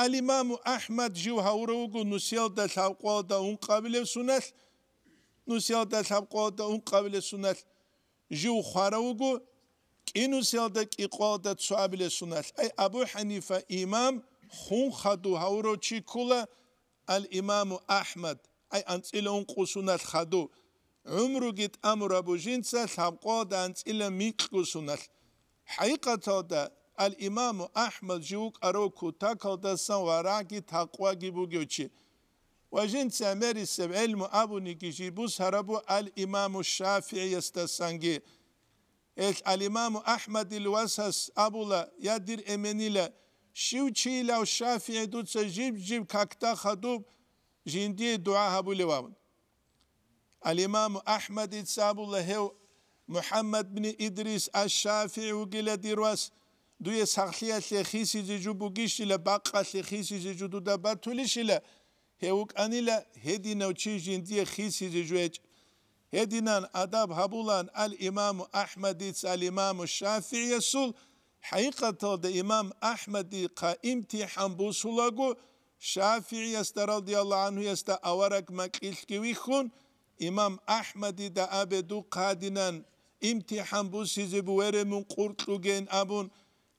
الإمام أحمد جو هوروغو نسيل دا تبقوا دا قبل سنت نسيل دا تبقوا دا قبل سنت جو خاروغو კინუსელ და კიყვალ და ცვაბილეს უნდა აი აბუ ჰანიფა იმამ ხუნხადუ ჰაუროჩი ქულა ალ იმამუ აჰმად აი ანცილონ ყუსუნა ხადუ უმრუგით ამურ აბუ ჟინცა სამყო და ანცილა მიყუსუნა ჰაიყათა და ალ იმამუ აჰმად ჯუკ აროკუ თაკალდასან ვარაგი თაყვა გიბუგიოჩი ვაჟინცა მერისებ ელმუ აბუ ნიკიში ბუს ჰარაბუ ალ იმამუ შაფიი ესტასანგი эх алимаму Ахмад Васас Абула Ядир Эмениля Шивчила Шафи идутся жив жив как-то хадуб жинди дуа хабулевамын. Алимаму Ахмад Ицабула Хев محمد بن إدريس الشافعي وقيل ديرواس دوية سخلية لخيسي جيجو بوغيش لا باقا لخيسي جيجو دودا باتوليش لا هيوك أني لا هدي نوچي جندية خيسي جيجو هدينان أداب هبولان الإمام أحمد الإمام الشافعي يسول حقيقة الإمام أحمد قائمتي حنبوس لغو شافعي يست رضي الله عنه يست أورك مكيلكويخون إمام أحمد دا أبدو قادنان امتحان بوسيزي بوير من قرطلوغين أبون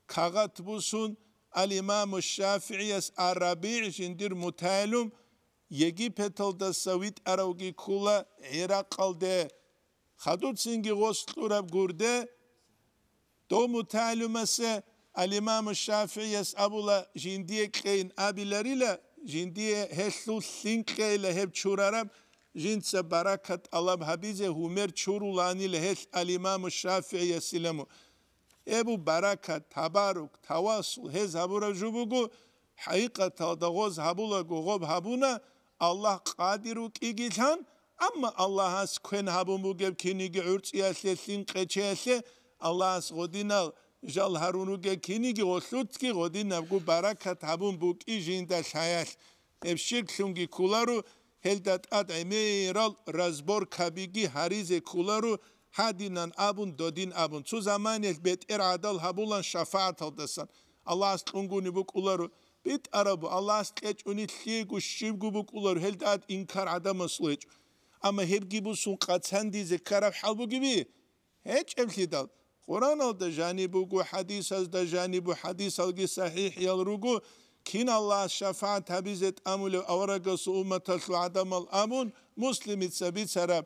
كاغت بوسون الإمام الشافعي الربيع جندير متالم ეგი ფეთალ და სავით არავგი ქულა ერაყალდე ხადუცინგი ღოსტურაბ გურდე დომუ თალუმასე ალიმამ შაფიეს აბულა ჟინდიე ქეინ აბილერილა ჟინდიე ჰესლუ სინკელე ჰებ ჩურარამ ჟინცა ბარაკატ ალამ ჰაბიზე ჰუმერ ჩურულანილ ჰეს ალიმამ შაფიეს ილამუ ებუ ბარაკატ თაბარუკ თავასულ ჰეზ აბურა ჟუბუგუ ჰაიყა თადაღოს აბულა გოღობ აბუნა Allah qadiru kigitan amma Allahas kwen habumugev kinigi urtsiyase sin qechese Allahas godina jal harunuge kinigi osutki godina gu barakat habum buki jinda shayas evshik sungi kularu heldat at emiral razbor kabigi harize kularu hadinan abun dodin abun zu zamanet bet er adal habulan şafaat aldasan Allahas kunguni bu kularu ბიტარაბ ალას ყეჭუნი ხიგუ შიგუბუკულარ ჰელდად ინკარ ადამასლეჭ ამა ჰებგიბუ სუნყაცანდი ზეკარა ჰალბუგიბი ჰეჭემლიდა ყურანალდა ჟანიბუგუ ჰადისასდა ჟანიბუ ჰადისალგი საჰიჰ ილრუგუ ქინ ალას შაფაათ აბიზეთ ამულე ავრაგას უმათალ ადამალ ამუნ მუსლიმიცები ცარაბ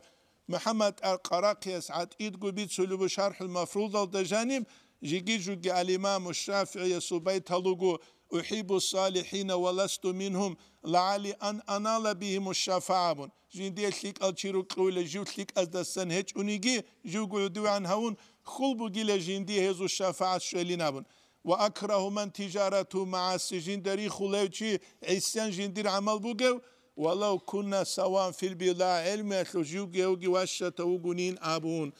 محمد القراقي اسعد ايد قبي تسولو شرح المفروض الدجانب جيجي جوجي الامام الشافعي سبيت هلوغو أحب الصالحين ولست منهم لعلي أن أنال بهم الشفاعة جندي شليك ألشيرو قولة جو شليك أزدسن هيك أنيجي جو قلدو عن هون خلبو جيل جندي هزو الشفاعة شلينا بون وأكره من تجارته مع السجين داري خلوشي عسان جندير عمل بوغو ولو كنا سواء في البلا علم يتلجيو جيوغي واشة توغنين أبون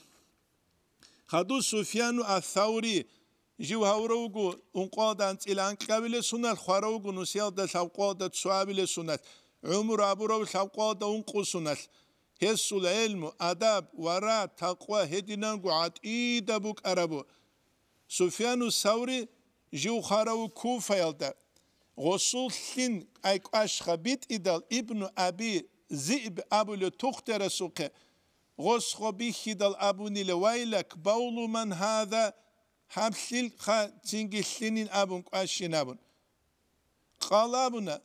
خدو سفيان الثوري جو هاوروغو انقادان تلان قبل سنت خاروغو نسيال دا شوقادة تسوابل سنت عمر أبرو شوقادة انقو سنت هس العلم أدب وراء تقوى هدنا قعد إيدا بك أربو سفيان الثوري جو خارو كوفا يلد غصول سن أيك أشخا بيت إدال ابن أبي زئب أبو لتخت رسوك غسخو بيخي دال أبو نيل ويلك بول من هذا ჰაბშილ ხა ჩინგი ლინინ აბუნ ყაშინ აბუნ ყალაბუნა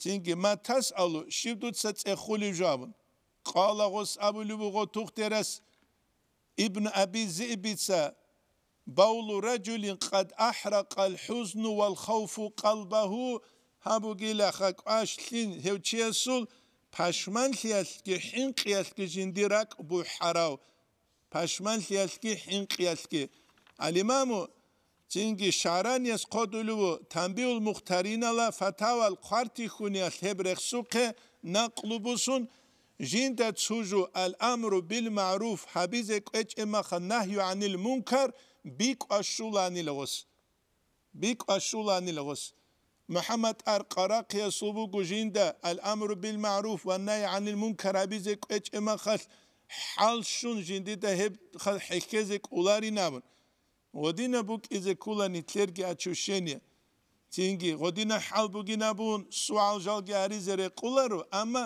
ჩინგი მათას ალუ შიბდუცა წეხული ჟაბუნ ყალაღოს აბულუბუღო თუხტერას იბნ აბი ზიბიცა ბაულუ რაჯულინ ყად აჰრაყალ ჰუზნუ ვალ ხოუფუ ყალბაჰუ ჰაბუგილა ხა ყაშ ლინ ჰევჩიესულ ფაშმან ლიასკი ჰინ ყიასკი ჟინდირაკ ბუ ჰარავ ფაშმან ლიასკი ჰინ ყიასკი ჟინდირაკ ბუ ჰარავ ალიმამუ ჯინგი შარანიას ყოდულუ თამბიულ მუხთარინალა ფათავალ ყარტიხუნია ლებრეხსუქე ნაკლუბუსუნ ჟინდა ცუჟუ ალ ამრუ ბილ მარუფ ჰაბიზე ყეჭემახა ნაჰიუ ანილ მუნქარ ბიკვაშულანილოს ბიკვაშულანილოს محمد ارقراق يا صوبو جوجيندا الامر بالمعروف والنهي عن المنكر ابيز كويچ اما خال حال شون جيندي ده هب خال حكيزك اولاري نابون ღოდინა ბუკიზე ქულანი თერგი აჩუშენია თინგი ღოდინა ჰალბუგინაბუნ სვალ ჟალგი არიზერე ყულარო ამა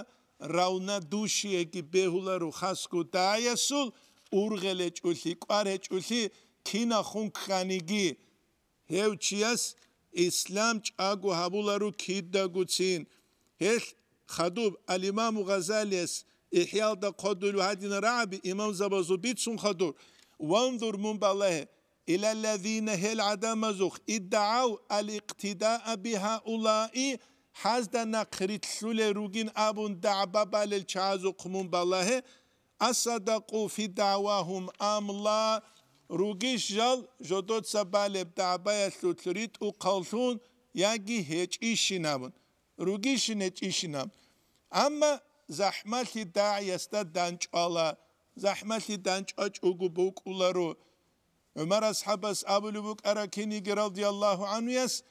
რაუნა დუში ეგი ბეჰულარო ხასკუ დაიასულ ურღელე ჭული ყარე ჭული თინა ხუნქანიგი ჰევჩიას ისლამ ჭაგუ ჰაბულარო ქიდაგუცინ ეს ხადუბ ალიმამუ ღაზალიეს იჰიალ და ყოდულ ჰადინ რაბი იმამ ზაბაზუ ბიცუნ ხადურ ვანდურ მუმბალეჰე إلى الذين هل عدم زخ ادعوا الاقتداء بهؤلاء حزدا نقريت سول روجين أبون بابا للشازو من بالله أصدقوا في دعواهم أم لا روجيش جل جدود سبالب دعبايا سوتريت وقلتون ياجي هيج إيشينابون روجيش نيج إيشيناب أما زحمة داعي يستدانش الله زحمة دانش أج أجوبوك أولارو Ömer ashab ashabu lubuk arakini radiyallahu anhu yes.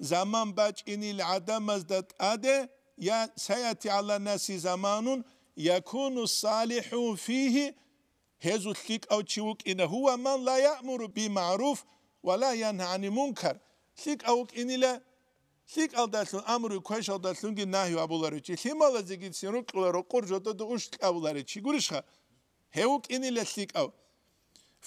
Zaman bacini l'adamazdat ade ya seyati ala nasi zamanun yakunu salihu fihi hezutlik av çivuk ine huve man la ya'muru bi ma'ruf ve la yenha ani munkar. Sik avuk inile Sik aldarsın amru kuş aldarsın ki nahyu abular içi. Sim alazi gitsin rukkular o kurcota da uç abular içi. Guruşa. Hevuk inile sik av.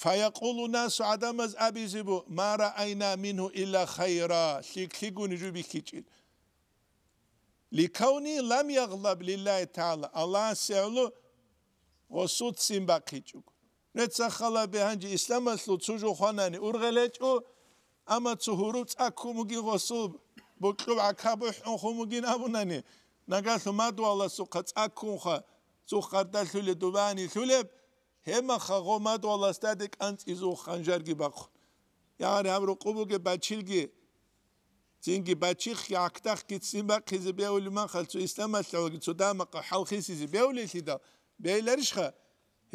ფაიაყულუნა სადამაზ აბიზიბუ მარა აინა მინჰუ ილა ხაირა ლიქიგუნი ჯუბი ქიჩილ ლიკაუნი ლამ იაღლაბ ლილაი თაალა ალა სეულუ ოსუთ სიმბა ქიჩუგ ნეცა ხალა ბეჰანჯი ისლამასლუ ცუჯუ ხანანი ურღელეჭუ ამა ცუჰურუ წაქუმუგი ოსუ ბუკუ აკაბუ ხუნ ხუმუგი ნაბუნანი ნაგასუ მადუ ალასუ ყაცაკუნხა ცუხარდა ლულე დუბანი ლულებ ჰემა ხაღომად ვალასტადე კანციზო ხანჟარგი ბახ იარე ამრო ყუბულგე ბაჩილგი ჯინგი ბაჩი ხიაქტახ კიცი მა ხიზი ბეული მან ხალცო ისტამასლავ კიცო და მა ხალხი სიზი ბეული სი და ბეილერი შხა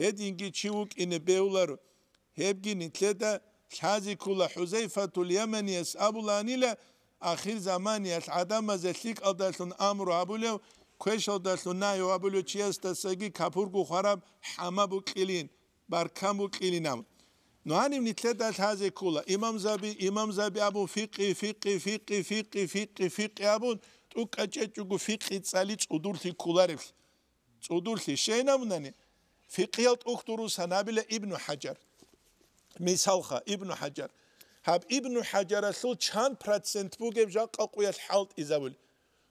ჰედ ინგი ჩიუკ ინე ბეულარ ჰებგინი თლე და ხაზი კულა ჰუზეიფათუ ლიემენი ეს აბულანილა ახირ ზამანი ეს ადამაზე ლიკ ალდალთონ ამრო აბულევ ქეშოდა ლუნაიო აბულო ჩიესტა საგი კაფურგუ ხარამ ჰამაბუ კილინ ბარკამუ კილინამ ნუანი ნიტლედა თაზე კულა იმამზაბი იმამზაბი აბუ ფიყი ფიყი ფიყი ფიყი ფიყი ფიყი აბუ უკაჭეჭუგუ ფიყი წალი წუდურთი კულარებ წუდურთი შენამუნანი ფიყიალ ტუხტურუ სანაბილე იბნუ ჰაჯარ მისალხა იბნუ ჰაჯარ ჰაბ იბნუ ჰაჯარა სულ ჩან პროცენტ ბუგებ ჟა ყაყუ ის ჰალტ იზაბული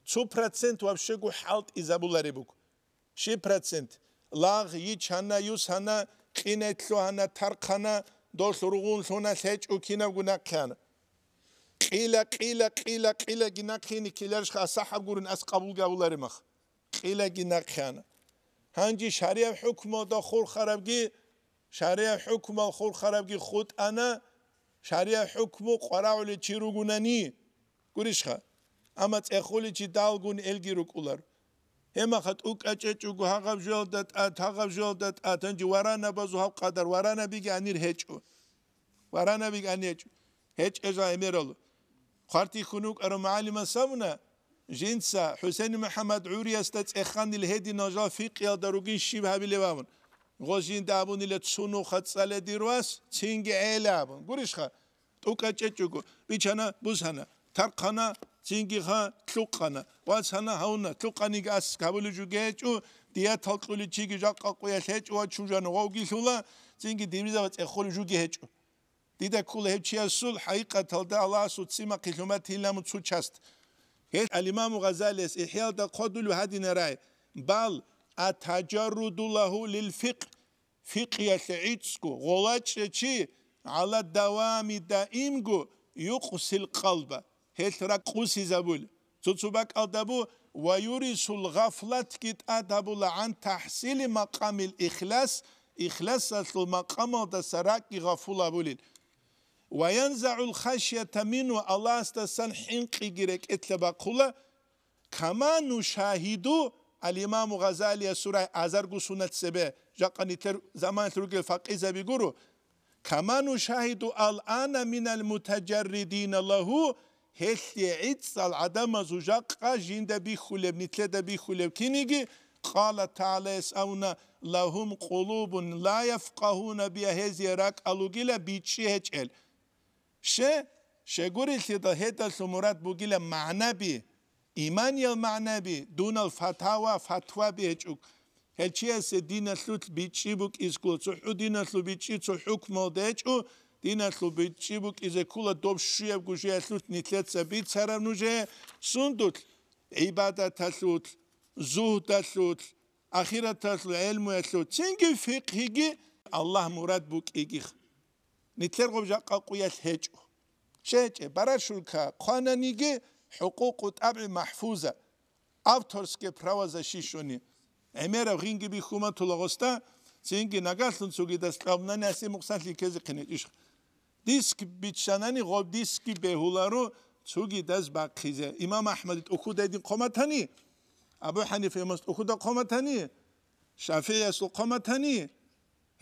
100% вообще гу халт изабуларебук 100% лах и чана юсана кинетло ана тархана дос ругун луна леч у кинагуна кан ила ила ила ила гинахини килерш ха сахабгурин ас кабул гавуларемах ила гинахан ханжи шария хукма да хур харабги шария хукма хур харабги худ ана шария хукму қараули чиругунани гуришха ამა წეხულიჩი დაალგუნ ელგირუ კულარ ემახატ უკაჭეჭუ გაღავჟალ და თაღავჟალ და თანჯი ვარანა ბაზუ ჰავყადარ ვარანა ბიგი ანირ ჰეჭუ ვარანა ბიგი ანი ჰეჭუ ჰეჭეჟა ემერალ ხარტი ხუნუ კარო მაალიმა სამუნა ჟინსა ჰუსეინ მუჰამად ურიას და წეხანილ ჰედი ნაჟა ფიყიალ და რუგი შიბაბილევამუნ ღოჟინ დაბუნილე ცუნუ ხაცალე დირვას ცინგი ელაბუნ გურიშხა უკაჭეჭუ ბიჩანა ბუსანა თარყანა ჩინგიხა ლუყანა ვაცანა ჰაუნა ლუყანი გას გაბულუჯუ გეჭუ დია თალყული ჩიგი ჟაყყუა შეჭუა ჩუჟანო ვაგილულა ჩინგი დიმიზა წეხოლი ჟუგი ჰეჭუ დიდა ქულე ჰეჭია სულ ჰაიყა თალდა ალასუ ციმა ქილუმათ ილამუ ჩუჩასტ ჰეს ალიმამუ ღაზალეს იჰიალ და ყოდულუ ჰადინა რაი ბალ ათაჯარუდულაჰუ ლილ ფიყ ფიყია შეიცკუ ღოლაჭი ალა დავამი და იმგუ იყუსილ ყალბა هلترا قوسي زبول تتسبك أدبو ويورث الغفلة كت أدبو لعن تحصيل مقام الإخلاص إخلاص المقام دا سراك غفولة بولين وينزع الخشية من الله استسن حنق اتلبا اتبقلا كما نشاهدو الإمام غزالي سورة أزرق سنة سبه جاقني تر زمان ترك الفقيزة بيقولو كما نشاهد الآن من المتجردين له ჰეშე იცალ ადამაზუ ჟაყა ჟინდები ხულებ ნიცლედები ხულებ კინიგი ყალა თალეს აუნა ლაჰუმ ყულუბუნ ლა يفყაჰუნა ბია ჰეზი რაკ ალუგილა ბიჩი ჰეჭელ შე შეგურილი და ჰეთა სუმურად ბუგილა მანაბი იმან ი მანაბი დუნალ ფათავა ფათვა ბიჭუკ ჰეჩიესე დინა სუთ ბიჩი ბუკ ისკულ სუჰუ დინა სუ ბიჩი სუჰუკ მოდეჭუ დინახლუბი ჭიბუკიზე ქულა დობშიებ გუჟი ახლუთ ნიცეცა ბიცარანუჟე სუნდუთ იბადათალუთ ზუდათალუთ ახირათალუ ელმუ ახლუ ჩინგი ფიქიგი ალლაჰ მურად ბუკიგი ნიცერ ღობჟა ყაყუია ჰეჭუ შეჭე ბარაშულკა ქვანანიგი ჰუკუკუ ტაბი მაჰფუზა ავტორსკე ფრავაზა შიშუნი ემერა ღინგი ბიხუმა თულაღოსტა ჩინგი ნაგალთუნ ცუგი დასტავნა ნასი მუხსათი ქეზი ყინი იშ დისკ ბიჩანანი ღობ დისკი ბეჰულარო ცუგი დას ბაქიზე იმამ აჰმადი თუ ხუდედი ყომათანი აბუ ჰანიფე მას თუ ხუდა ყომათანი შაფია სულ ყომათანი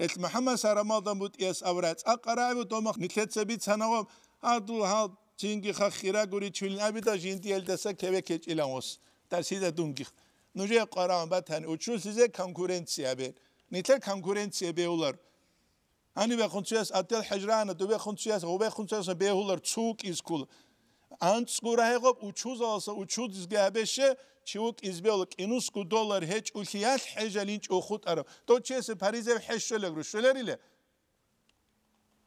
ეს მუჰამმად სარამადან მოდ ეს ავრა წაყრავი თომა ნიცეცები ცანავ ადუ ჰალ ჩინგი ხა ხირაგური ჩვილი აბი და ჟინტიელ დასა ქევე ქეჭილანოს და სიდა დუნგი ნუჟე ყრავ ბათანი უჩულ სიზე კონკურენცია ბე ნიცე კონკურენცია ბე ულარ ანუ ვეხუნცეს ატელ ჰაჯრანა დუ ვეხუნცეს ო ვეხუნცეს ბეჰულერ ჩუკ ისკულ ან წურაეგო უჩუზალსა უჩუძის გაბეშე ჩუკ ისბელ კინუს კუ დოლარ ჰეჭ უხიას ჰეჟალინ ჩუხუტარ დო ჩესე ფარიზე ჰეშშელეგრო შელერილე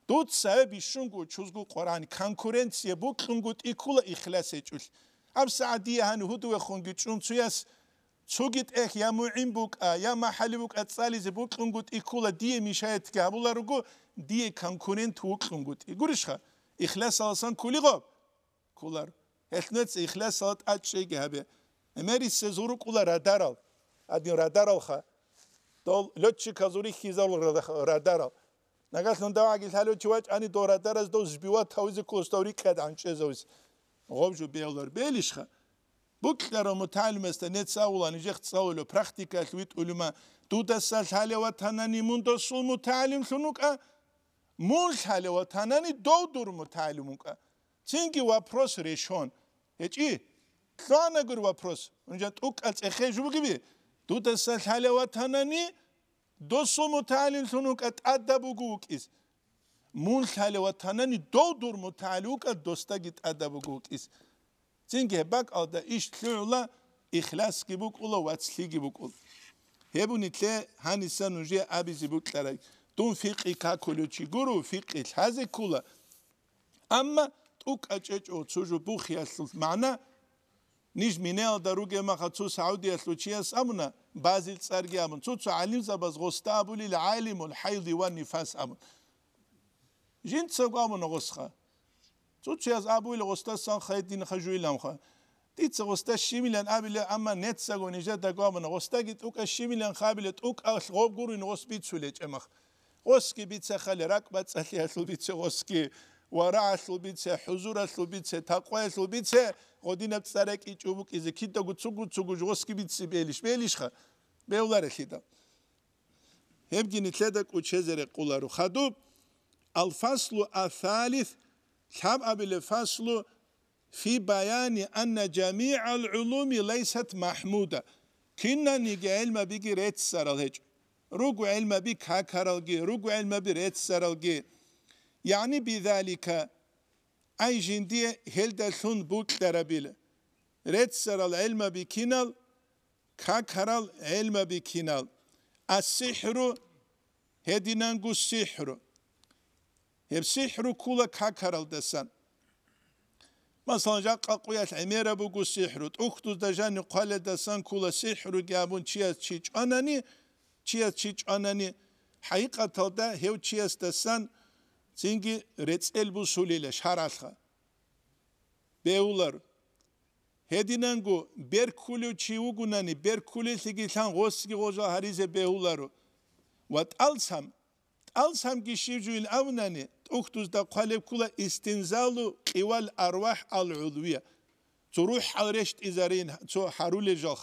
დუცა ბიშუნგუ ჩუზგუ ყორან კონკურენცია ბუკუნგუ ტიკულა იხლასე ჭულ აბ საადია ანუ ჰუდუ ვეხუნგი ჩუნცუეს ცუგით ეხ ямუ იმბუკ ямა ჰალიბუკ აცალიზე ბუკუნგუტ იკულა დიე მიშაეთ გაბულარუგუ დიე კანკუნენ თუკუნგუტ იგურიშხა ইხლას ალსან კულიღო კულარ ეხნეც ইხლას ალ ატჭი გაბე ემერი სეზურუ კულარა დარალ ადი რადარალ ხა დოლ ლოჩი კაზური ხიზალ რადარალ ნაგას უნდა აგი ჰალო ჩუაჭ ანი დორადარას დო ზბივა თავიზი კულსტორი კედანჭეზოვის ღობჟუ ბელორ ბელიშხა бүгд ээ мутаалмаста нэтсаула нэжэх цаула практика хвит улма тутасса халява танани мундо сул мутаалим сунука мун халява танани доудур мутаалимука чинги вопрос решён эчи кана гур вопрос унжа тукац эхэ жубгиби тутасса халява танани до сул мутаалим сунука тадабугукис мун халява танани доудур мутаалука достагит адабугукис წინგე ბაკოდა ის ხულა ეხლას კი ბუკულა ვაცლი კი ბუკულ ჰებუნიტე ჰანისან უჟე აბიზი ბუკლარა თუ ფიყი კაკულო ჩი გურუ ფიყი ლაზი ქულა ამა თუ კაჭეჭო ცუჟუ ბუხი ასულ მანა ნიშ მინელ და რუგე მახა თუ საუდი ასულ ჩი ასამნა ბაზი წარგი ამ თუ თუ ალიმ ზაბაზ ღოსტაბული ალიმულ ჰაიდი ვან ნიფას ამ ჯინ ცოგ ამ ნოგოსხა წუციას აბუილი 80-დან ხედინ ხაჟუილამ ხა ტიცა 80 მილიონ აბილე ამა ნეცაგო ნიჟა და გამონ 80 კი უკე 10 მილიონ ხაბილე უკ ხობგურინ 20 ბიცვილე ჭემახ ოსკი ბიცახალე რაკბა წალი ასუბიცე ოსკი ვარა ასუბიცე ჰუზურ ასუბიცე თაყვა ასუბიცე ოდინებ წარე კი ჭუბუკი ზი კიდო გუცუგუ ცუგუ ოსკი ბიცი ბელიშ ბელიშ ხა მეულარე ხიდა ჰემგინი თლედა კუჩეზერე ყულარო ხადუ ალფასლუ ა ثالث أبي الفصل في بيان أن جميع العلوم ليست محمودة كنا نيجي علم بيجي ريت سرالهج رجو علم بيك هاكرالجي رجو علم بريت سرالجي يعني بذلك أي جندية هلدلون بوك دربيل ريت سرال علم كينال كاكارال علم كينال السحر هدينانغو السحر يبسيحرو كولا كاكارال دسان مثلا جا قاقويا العميرة بوغو سيحرو تأخدو دجاني قوالة دسان كولا سيحرو جابون چياس چيج اناني چياس چيج اناني حقيقة تلدا هيو چياس دسان زينجي ريتس البو سوليلة شارالخا بيولار هدينانغو بيركولو چي وغناني بيركولي سيگي سان غوسكي غوزو هاريزة بيولارو وات ألسام ალსამ გიშიჯულ ავნანი ტუხტუს და ყალებკულა ისტინზალუ ყივალ არვაჰ ალ უდვია ზურუჰ ალრეშტ იზარინ ცო ჰარულე ჯოხ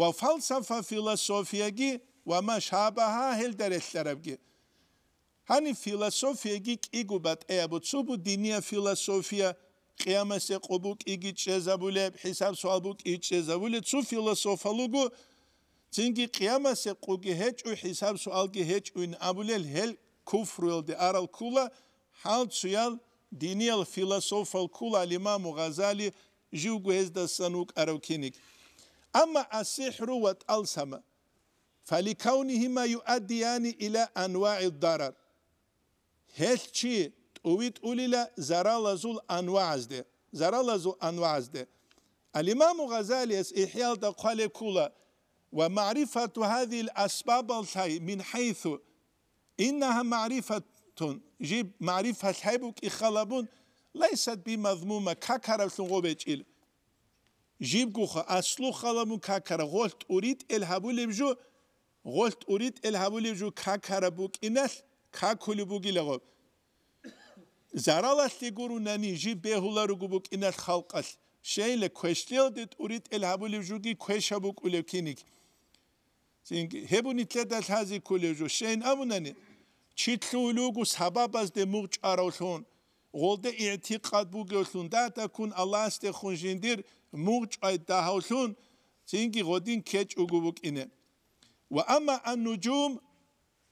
ვა ფალსაფა ფილოსოფია გი ვა მა შაბაჰა ჰელ დერეშლარებ გი ჰანი ფილოსოფია გი კიგუბა ტეაბუ ცუბუ დინია ფილოსოფია ყიამასე ყუბუ კიგი ჩეზაბულე ჰისაბ სვალბუ კიგი ჩეზაბულე ცუ ფილოსოფალუგუ Çünkü kıyama sekugi hiç u hesap sualgi hiç un abulel hel kufrul de aral kula hal suyal diniyal filosofal kula al imamu gazali jiu da sanuk aravkinik. Ama asihru vet alsama فلكونهما يؤديان إلى أنواع الضرر هلچی اویت اولیلا زرالزول انواعز ده زرالزول انواعز ده الامام غزالی اس احیال دا قال کولا ومعرفة هذه الأسباب من حيث إنها معرفة جيب معرفة حيبك إخلابون ليست بمضمومة كاكرة سنغوبيج إل جيب قوخة أصلو خلامون كاكرة غولت أريد إلهابو لبجو غولت أريد إلهابو لبجو كاكرة بوك إنس كاكولي بوك إلغوب زرالة سيقولوا ناني جيب بيهولا رقبوك إنس خلقس شيء لكوشتيل ديت أريد إلهابو لبجو كي كوشابوك ولبكينيك Çünkü hebuni tletal hazi koleju şeyin amunani. Çitlu ulugu sababaz de muğç arolhun. Golde i'tikad bu görsun da da kun Allah iste hunjindir muğç ay daholhun. Çünkü godin keç ugubuk ine. Ve ama an nucum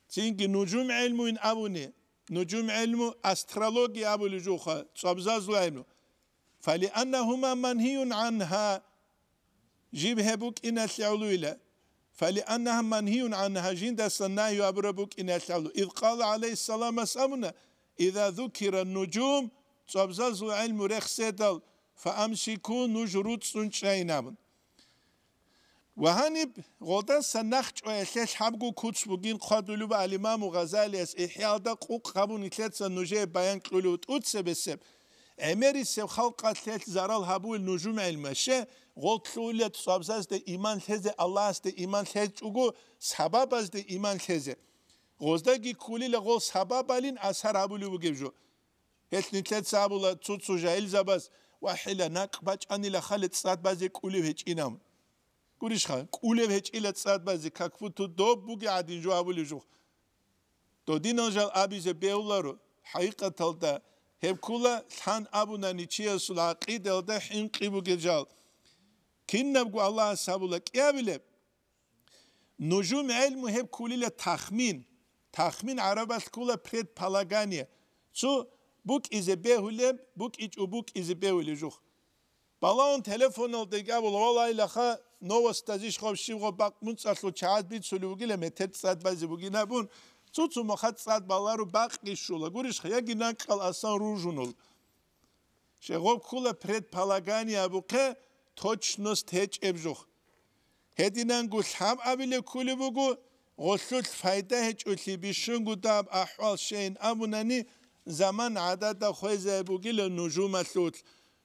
çünkü nujum ilmu in abuni. nujum ilmu astrologi abul juha. Sabzazlu ilmu. فلأنهما منهي عنها جيب هبوك إن العلو فلأنها منهي عنها جند النهي يبربك إن الشغل إذ قال عليه السلام أسأمنا إذا ذكر النجوم تبزز علم رخصدل فأمسكوا نجرود سنشينابن وهنب غدا سنخت ويشش حبقو كتس بقين قدلو بالإمام غزالي اس إحياء دقوق خبون إتلت سنجي بيان قلو تقدس بسب عمر السب خلقة تلت زرال هبو النجوم علمشه ვოლთულეთ სვაბსას და იმან ხეზე ალას და იმან ხე ჭუგუ საბაბას და იმან ხეზე ოზდა კი ქული ლა ყო საბაბალინ ასარაბული ვგებჟო ეთნიტლეთ საბულა ცუცუ ჟაილზაბას ვაჰილა ნაკბაჭანი ლა ხალე წადბაზე ქული ვეჭინამ გურიშ ხა ქული ვეჭილა წადბაზე ქაკფუ თუ დობუგი ადინ ჟაბული ჟო დოდინოჟალ აბიზე ბეულარო ჰაიყათალდა ჰებკულა თან აბუნანი ჩიესულა ყიდელდა ჰინყიბუგეჟალ თინნებგუ ალლაჰა საბულა კიავილე ნუჟუმ ალმუ ჰებ კულილა თახმინ თახმინ არაბას კულა ფრედ ფალაგანი ცუ ბუკ იზე ბეჰულე ბუკ იჭ უბუკ იზე ბეჰულე ჟუხ ბალონ ტელეფონ ალ დეგაბულა ვალაილა ხა ნოვას დაზიშ ხობ შიმღო ბაკმუნ წასლო ჩაად ბი ცული უგილე მეთე წად ბაზი ბუგინაბუნ ცუ ცუ მოხა წად ბალარუ ბაყი შულა გურიშ ხა გინან ყალ ასან რუჟუნულ შეგობ კულა ფრედ ფალაგანი აბუ ხე точнос течэбжух хэдинэнгу хам авиле кулибугу гошул файда хэчүлхи бишэнгудаб ахвал шэйн амунани заман адада хойзэ бугиле нужумаллут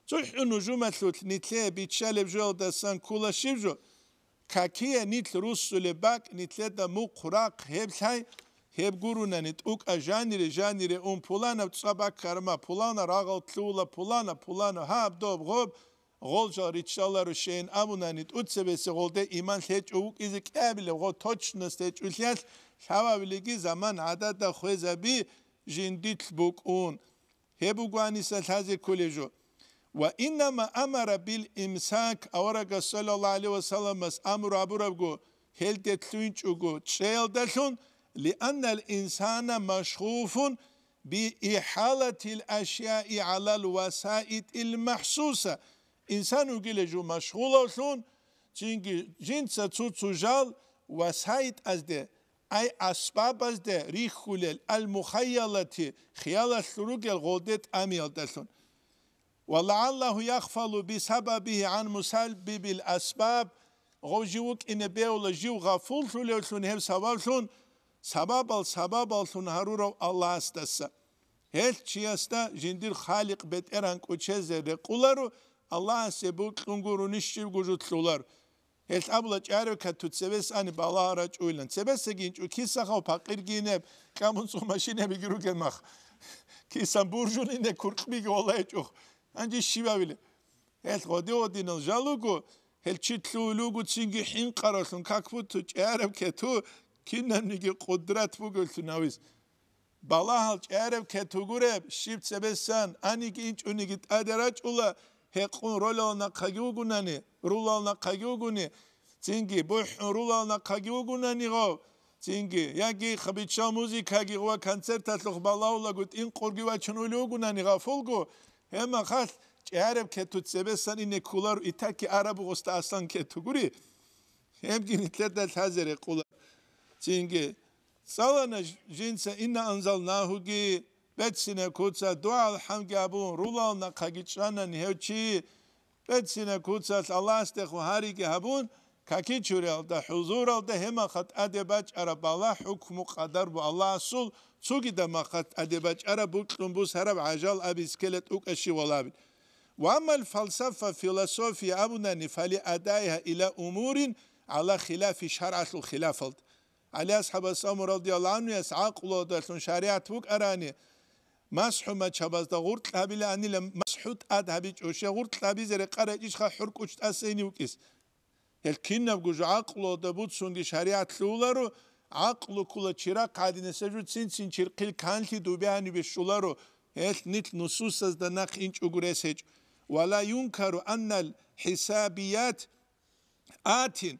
цухю нужумаллут нитлэ бичэлэбжул дасан кулашивжу какие нит руссуле бак нитлэ да мукрак хэблай хэбгурунанит ук ажанире жанире ум пулана цабак карма пулана рагалтлула пулана пулана хабдоб гоб غول جار يتشالا روشين أبونا نيت أتسى بس غول ده إيمان هيج أوك إذا كابل غول توش نستيج أتيال شابا بلغي زمان عدد خوزة بي جين ديت بوك أون هي بوغواني سلحازي كل جو وإنما أمر بالإمساك أورق صلى الله عليه وسلم أمر أبو ربقو هل تتلوينج أغو تشيل دلون لأن الإنسان مشغوف بإحالة الأشياء على الوسائط المحسوسة insan ugile jo mashghul olsun chinki jinsa tsu tsu jal va sait az de ay asbab az de rikhul al mukhayalati khial al surugel qodet ami aldasun va la allahu yakhfalu bi sababihi an musalbi bil asbab rojuk in a biology ghaful shul olsun hem sabab olsun sabab al sabab olsun harur allah astasa hel chiasta jindir khaliq bet eran kuchezere qularu ალასე ბუკუნგურუნი შიგუჟუთლულარ ესაბლა ჭარვკა თუ წებეს ანი ბალარა ჭუილან წებეს ეგინჭუ ქისახავ ფაყირგინებ კამონცო მაშინები გიროგემახ ქისან ბურჟუნინე ქურყმი გოლეჭუ ანჯი შივავილე ეს ღოდი ოდინო ჟალუგუ ჰელჩიტლულუგუ წინგი ჰინყაროხუნ კაკფუთუ ჭარვკე თუ ქინანიგი ყუდრათ ბუგულთნავის ბალაჰალ ჭარვკე თუ გურებ შიფცებესან ანი კინჭუნიგი ტადერაჭულა ჰეყუნ როლონა ქაგიუგუნანი რულალნა ქაგიუგუნი წინგი ბუჰუ რულალნა ქაგიუგუნანი ღო წინგი იაგი ხბიჩა მუსიკა გიღვა კონცერტ ათლო ხბალაულა გუთ ინ ყურგივა ჩნული უგუნანი ღა ფულგო ჰემა ხას ჭერებ კეთუ წებესანი ნეკულარ ითაკი არაბი ოსტა ასან კეთუ გური ჰემგინი თედა თაზერე ყულა წინგი სალანა ჯინსა ინა ანზალნაჰუ გი بتسينا كوتسا دوال حمجابون رولال نقاقيتشانا نهوشي بتسينا كوتسا الله استخو هاري جابون كاكي تشوريال دا حضور دا هما خط أدباج عرب الله حكم قدر بو الله سول سوكي دا ما خط أدباج عرب أرب بوكلنبوس سرب عجال أبي سكلت أوك أشي والابد وأما الفلسفة فيلسوفيا أبنا نفالي أدائها إلى أمور على خلاف شرعة الخلافة علي أصحاب السلام رضي الله عنه يسعى قلوة دلتون شريعة بوك أراني მასჰუმა ჩაბაზ და ღურთლაბილა ანილა მასჰუთ ადაბი ჭუშე ღურთლაბი ზერე ყარაჭიშ ხა ჰურკუჭ ასენი უკის ელ ქინნავ გუჟ აყლო და ბუცუნდი შარიათ ლულარო აყლო ქულა ჩირა ქადინესე ჯუ წინ წინ ჩირ ყილ ქანლი დუბიანი ბე შულარო ელ ნით ნუსუსას და ნახ ინ ჭუგრესე ჯ ვალა იუნკარუ ანალ ჰისაბიათ ათინ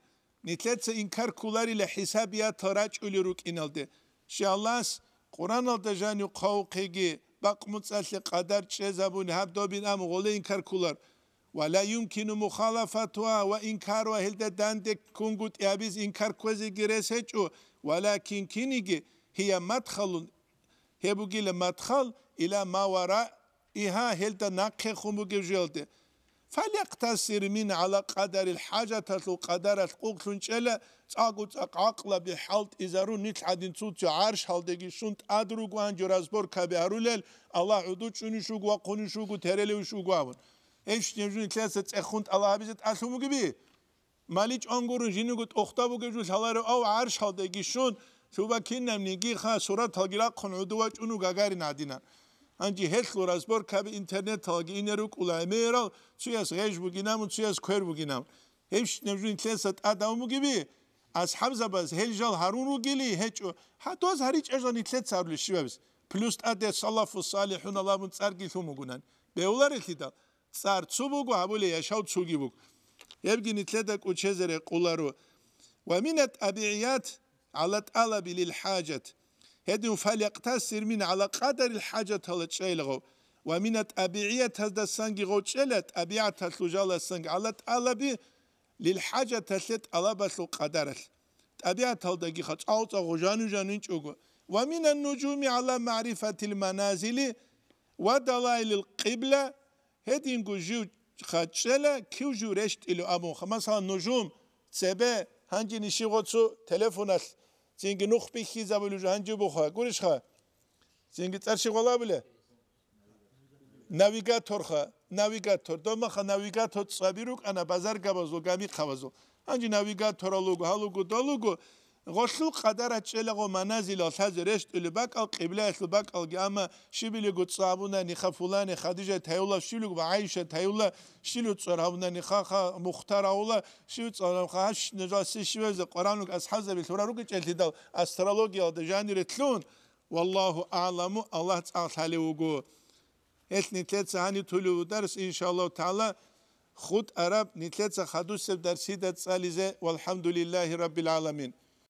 ნითლეც ინ ქარკულარი ლე ჰისაბიათ რაჭული რუკინალდე შალას ყურან ალდაჟანი ყავყიგი ბაკმუცალი ყადარ ჩეზაბუნი ჰაბდობინ ამ ღოლე ინკარკულარ ვალა იუმკინუ მუხალაფათვა ვა ინკარუ ჰილდა დანდე კუნგუტ იაბის ინკარკვეზი გირესეჭუ ვალაკინ კინიგი ჰია მათხალუნ ჰებუგილე მათხალ ილა მავარა იჰა ჰილდა ნაკე ხუმუგი ჟელდე فليقتصر من على قدر الحاجة تلو قدر القوق شنجل تاقو تاق عقل بحالت إزارو نتل عدين تسوط عرش حال دهي شنط أدرو قوان جراز بور كبهارو لل الله عدو چوني شوق وقوني شوق وطرالي وشوق وابن ايش نجون اكلاسة تخونت الله بيزت أسهم وقبي ماليج انگورون جيني قد اختابو قجو سالارو او عرش حال دهي شن شوبا كينام نيجي خا سورة تلقلاق خون عدو واج انو قاقاري نادينان ანჯი ჰესლურას ბორკაბ ინტერნეტალგი ინერუ კულაიმერო ცუეს რეჟბუგინამ ცუეს ქერბუგინამ ჰეშ ნევჟინ ცესატ ადაუმუგიბი ას ჰამზაბას ჰელჟალ ჰარუნუგილი ჰეჭო ჰატოს ჰარი წეჟონი ცეცარული შიბებს პლუს ადე სალაფუ სალიჰუნ ალამუნ წარგი თუმუგუნან ბეულარითი და წარ ცუბუგუ აბული ეშავ ცუგიბუგ ევგინი ცედა კუჩეზერე ყულარო ვამინეთ აბიიათ ალატალაბი ლილ ჰაჯათ هدو فليقتصر من على قدر الحاجة هالتشيلغو ومن الأبيعية هذا السنج غوتشلت أبيعة هالتجالة السنج على تألبي للحاجة تلت بس قدرت أبيعة هالدقي خش أوتا أو جانو جانو أقو ومن النجوم على معرفة المنازل ودلائل القبلة هدين جو خاتشلا كيو جو رشت إلو أبو مثلا نجوم تسبه هنجي نشيغوتسو تلفونس წინ გნუხ პიხი ზაბილუ ჟანჯი ბოხა გურიშხა წინ წარში ყოლა ბილე ნავიგატორ ხა ნავიგატორ დომა ხა ნავიგატორ წაბირუ კანა ბაზარ გაბაზო გამიხავაზო ანჯი ნავიგატორ ალუგ ალუგ დალუგ ღოშლუ ყადარა ჭელაღო მანაზილო ლაზერეშ ტილი ბაკალ ყიბლა ეს ბაკალ გამა შიბილი გუცაბუნა ნიხა ფულანე ხადიჟა თაულა შილუ ვაიშა თაულა შილუ წრავნა ნიხა ხა მუხთარაულა შილუ წრავნა ხა შნეჟა სიშვეზე ყორანუ ასჰაზე ბილურა რუკი ჭელთი და ასტროლოგია და ჟანირი თლუნ ვალლაჰუ აალამუ ალლაჰ წალალე უგუ ეს ნიტლე წანი თულუ დარს ინშალლა თალა ხუთ არაბ ნიტლე წახადუსებ დარსი და წალიზე ვალჰამდულილაჰი რაბილ აალამინ